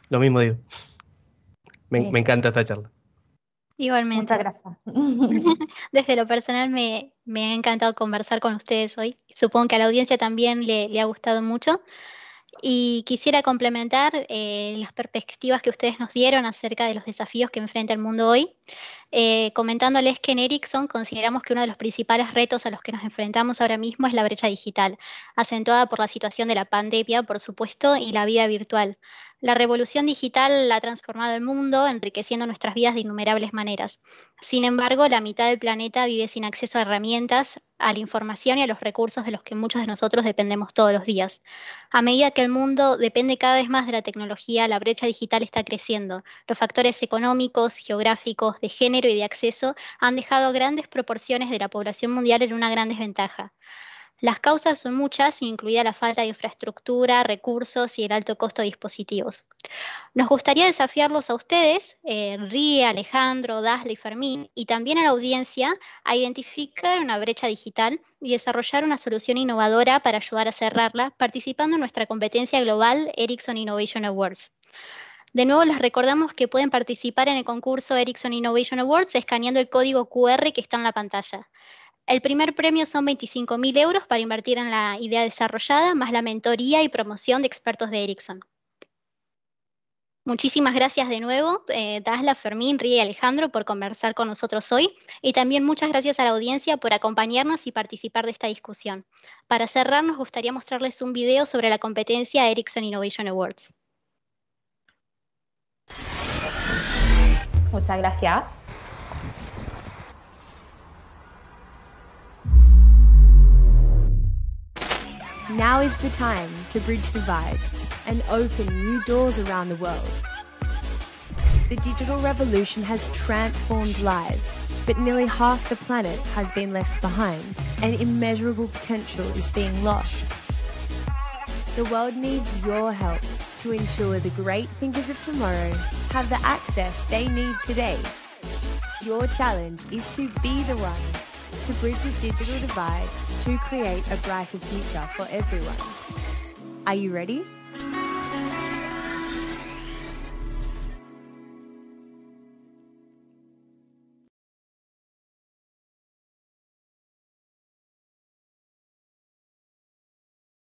[SPEAKER 2] Lo mismo digo. Me, encanta esta charla.
[SPEAKER 4] Igualmente.
[SPEAKER 1] Muchas gracias. (laughs) Desde lo personal me, ha encantado conversar con ustedes hoy. Supongo que a la audiencia también le ha gustado mucho. Y quisiera complementar eh, las perspectivas que ustedes nos dieron acerca de los desafíos que enfrenta el mundo hoy, eh, comentándoles que en Ericsson consideramos que uno de los principales retos a los que nos enfrentamos ahora mismo es la brecha digital, acentuada por la situación de la pandemia, por supuesto, y la vida virtual. La revolución digital ha transformado el mundo, enriqueciendo nuestras vidas de innumerables maneras. Sin embargo, la mitad del planeta vive sin acceso a herramientas, a la información y a los recursos de los que muchos de nosotros dependemos todos los días. A medida que el mundo depende cada vez más de la tecnología, la brecha digital está creciendo. Los factores económicos, geográficos, de género y de acceso han dejado grandes proporciones de la población mundial en una gran desventaja. Las causas son muchas, incluida la falta de infraestructura, recursos y el alto costo de dispositivos. Nos gustaría desafiarlos a ustedes, eh, Rie, Alejandro, Dasley, y Fermín, y también a la audiencia, a identificar una brecha digital y desarrollar una solución innovadora para ayudar a cerrarla, participando en nuestra competencia global Ericsson Innovation Awards. De nuevo, les recordamos que pueden participar en el concurso Ericsson Innovation Awards escaneando el código QR que está en la pantalla. El primer premio son 25.000 euros para invertir en la idea desarrollada, más la mentoría y promoción de expertos de Ericsson. Muchísimas gracias de nuevo, eh, Fermín, Ría y Alejandro, por conversar con nosotros hoy. Y también muchas gracias a la audiencia por acompañarnos y participar de esta discusión. Para cerrar, nos gustaría mostrarles un video sobre la competencia Ericsson Innovation Awards.
[SPEAKER 5] Muchas gracias.
[SPEAKER 2] Now is the time to bridge divides and open new doors around the world. The digital revolution has transformed lives, but nearly half the planet has been left behind, and immeasurable potential is being lost. The world needs your help to ensure the great thinkers of tomorrow have the access they need today. Your challenge is to be the one to bridge the digital divide to create a brighter future for everyone. Are you ready?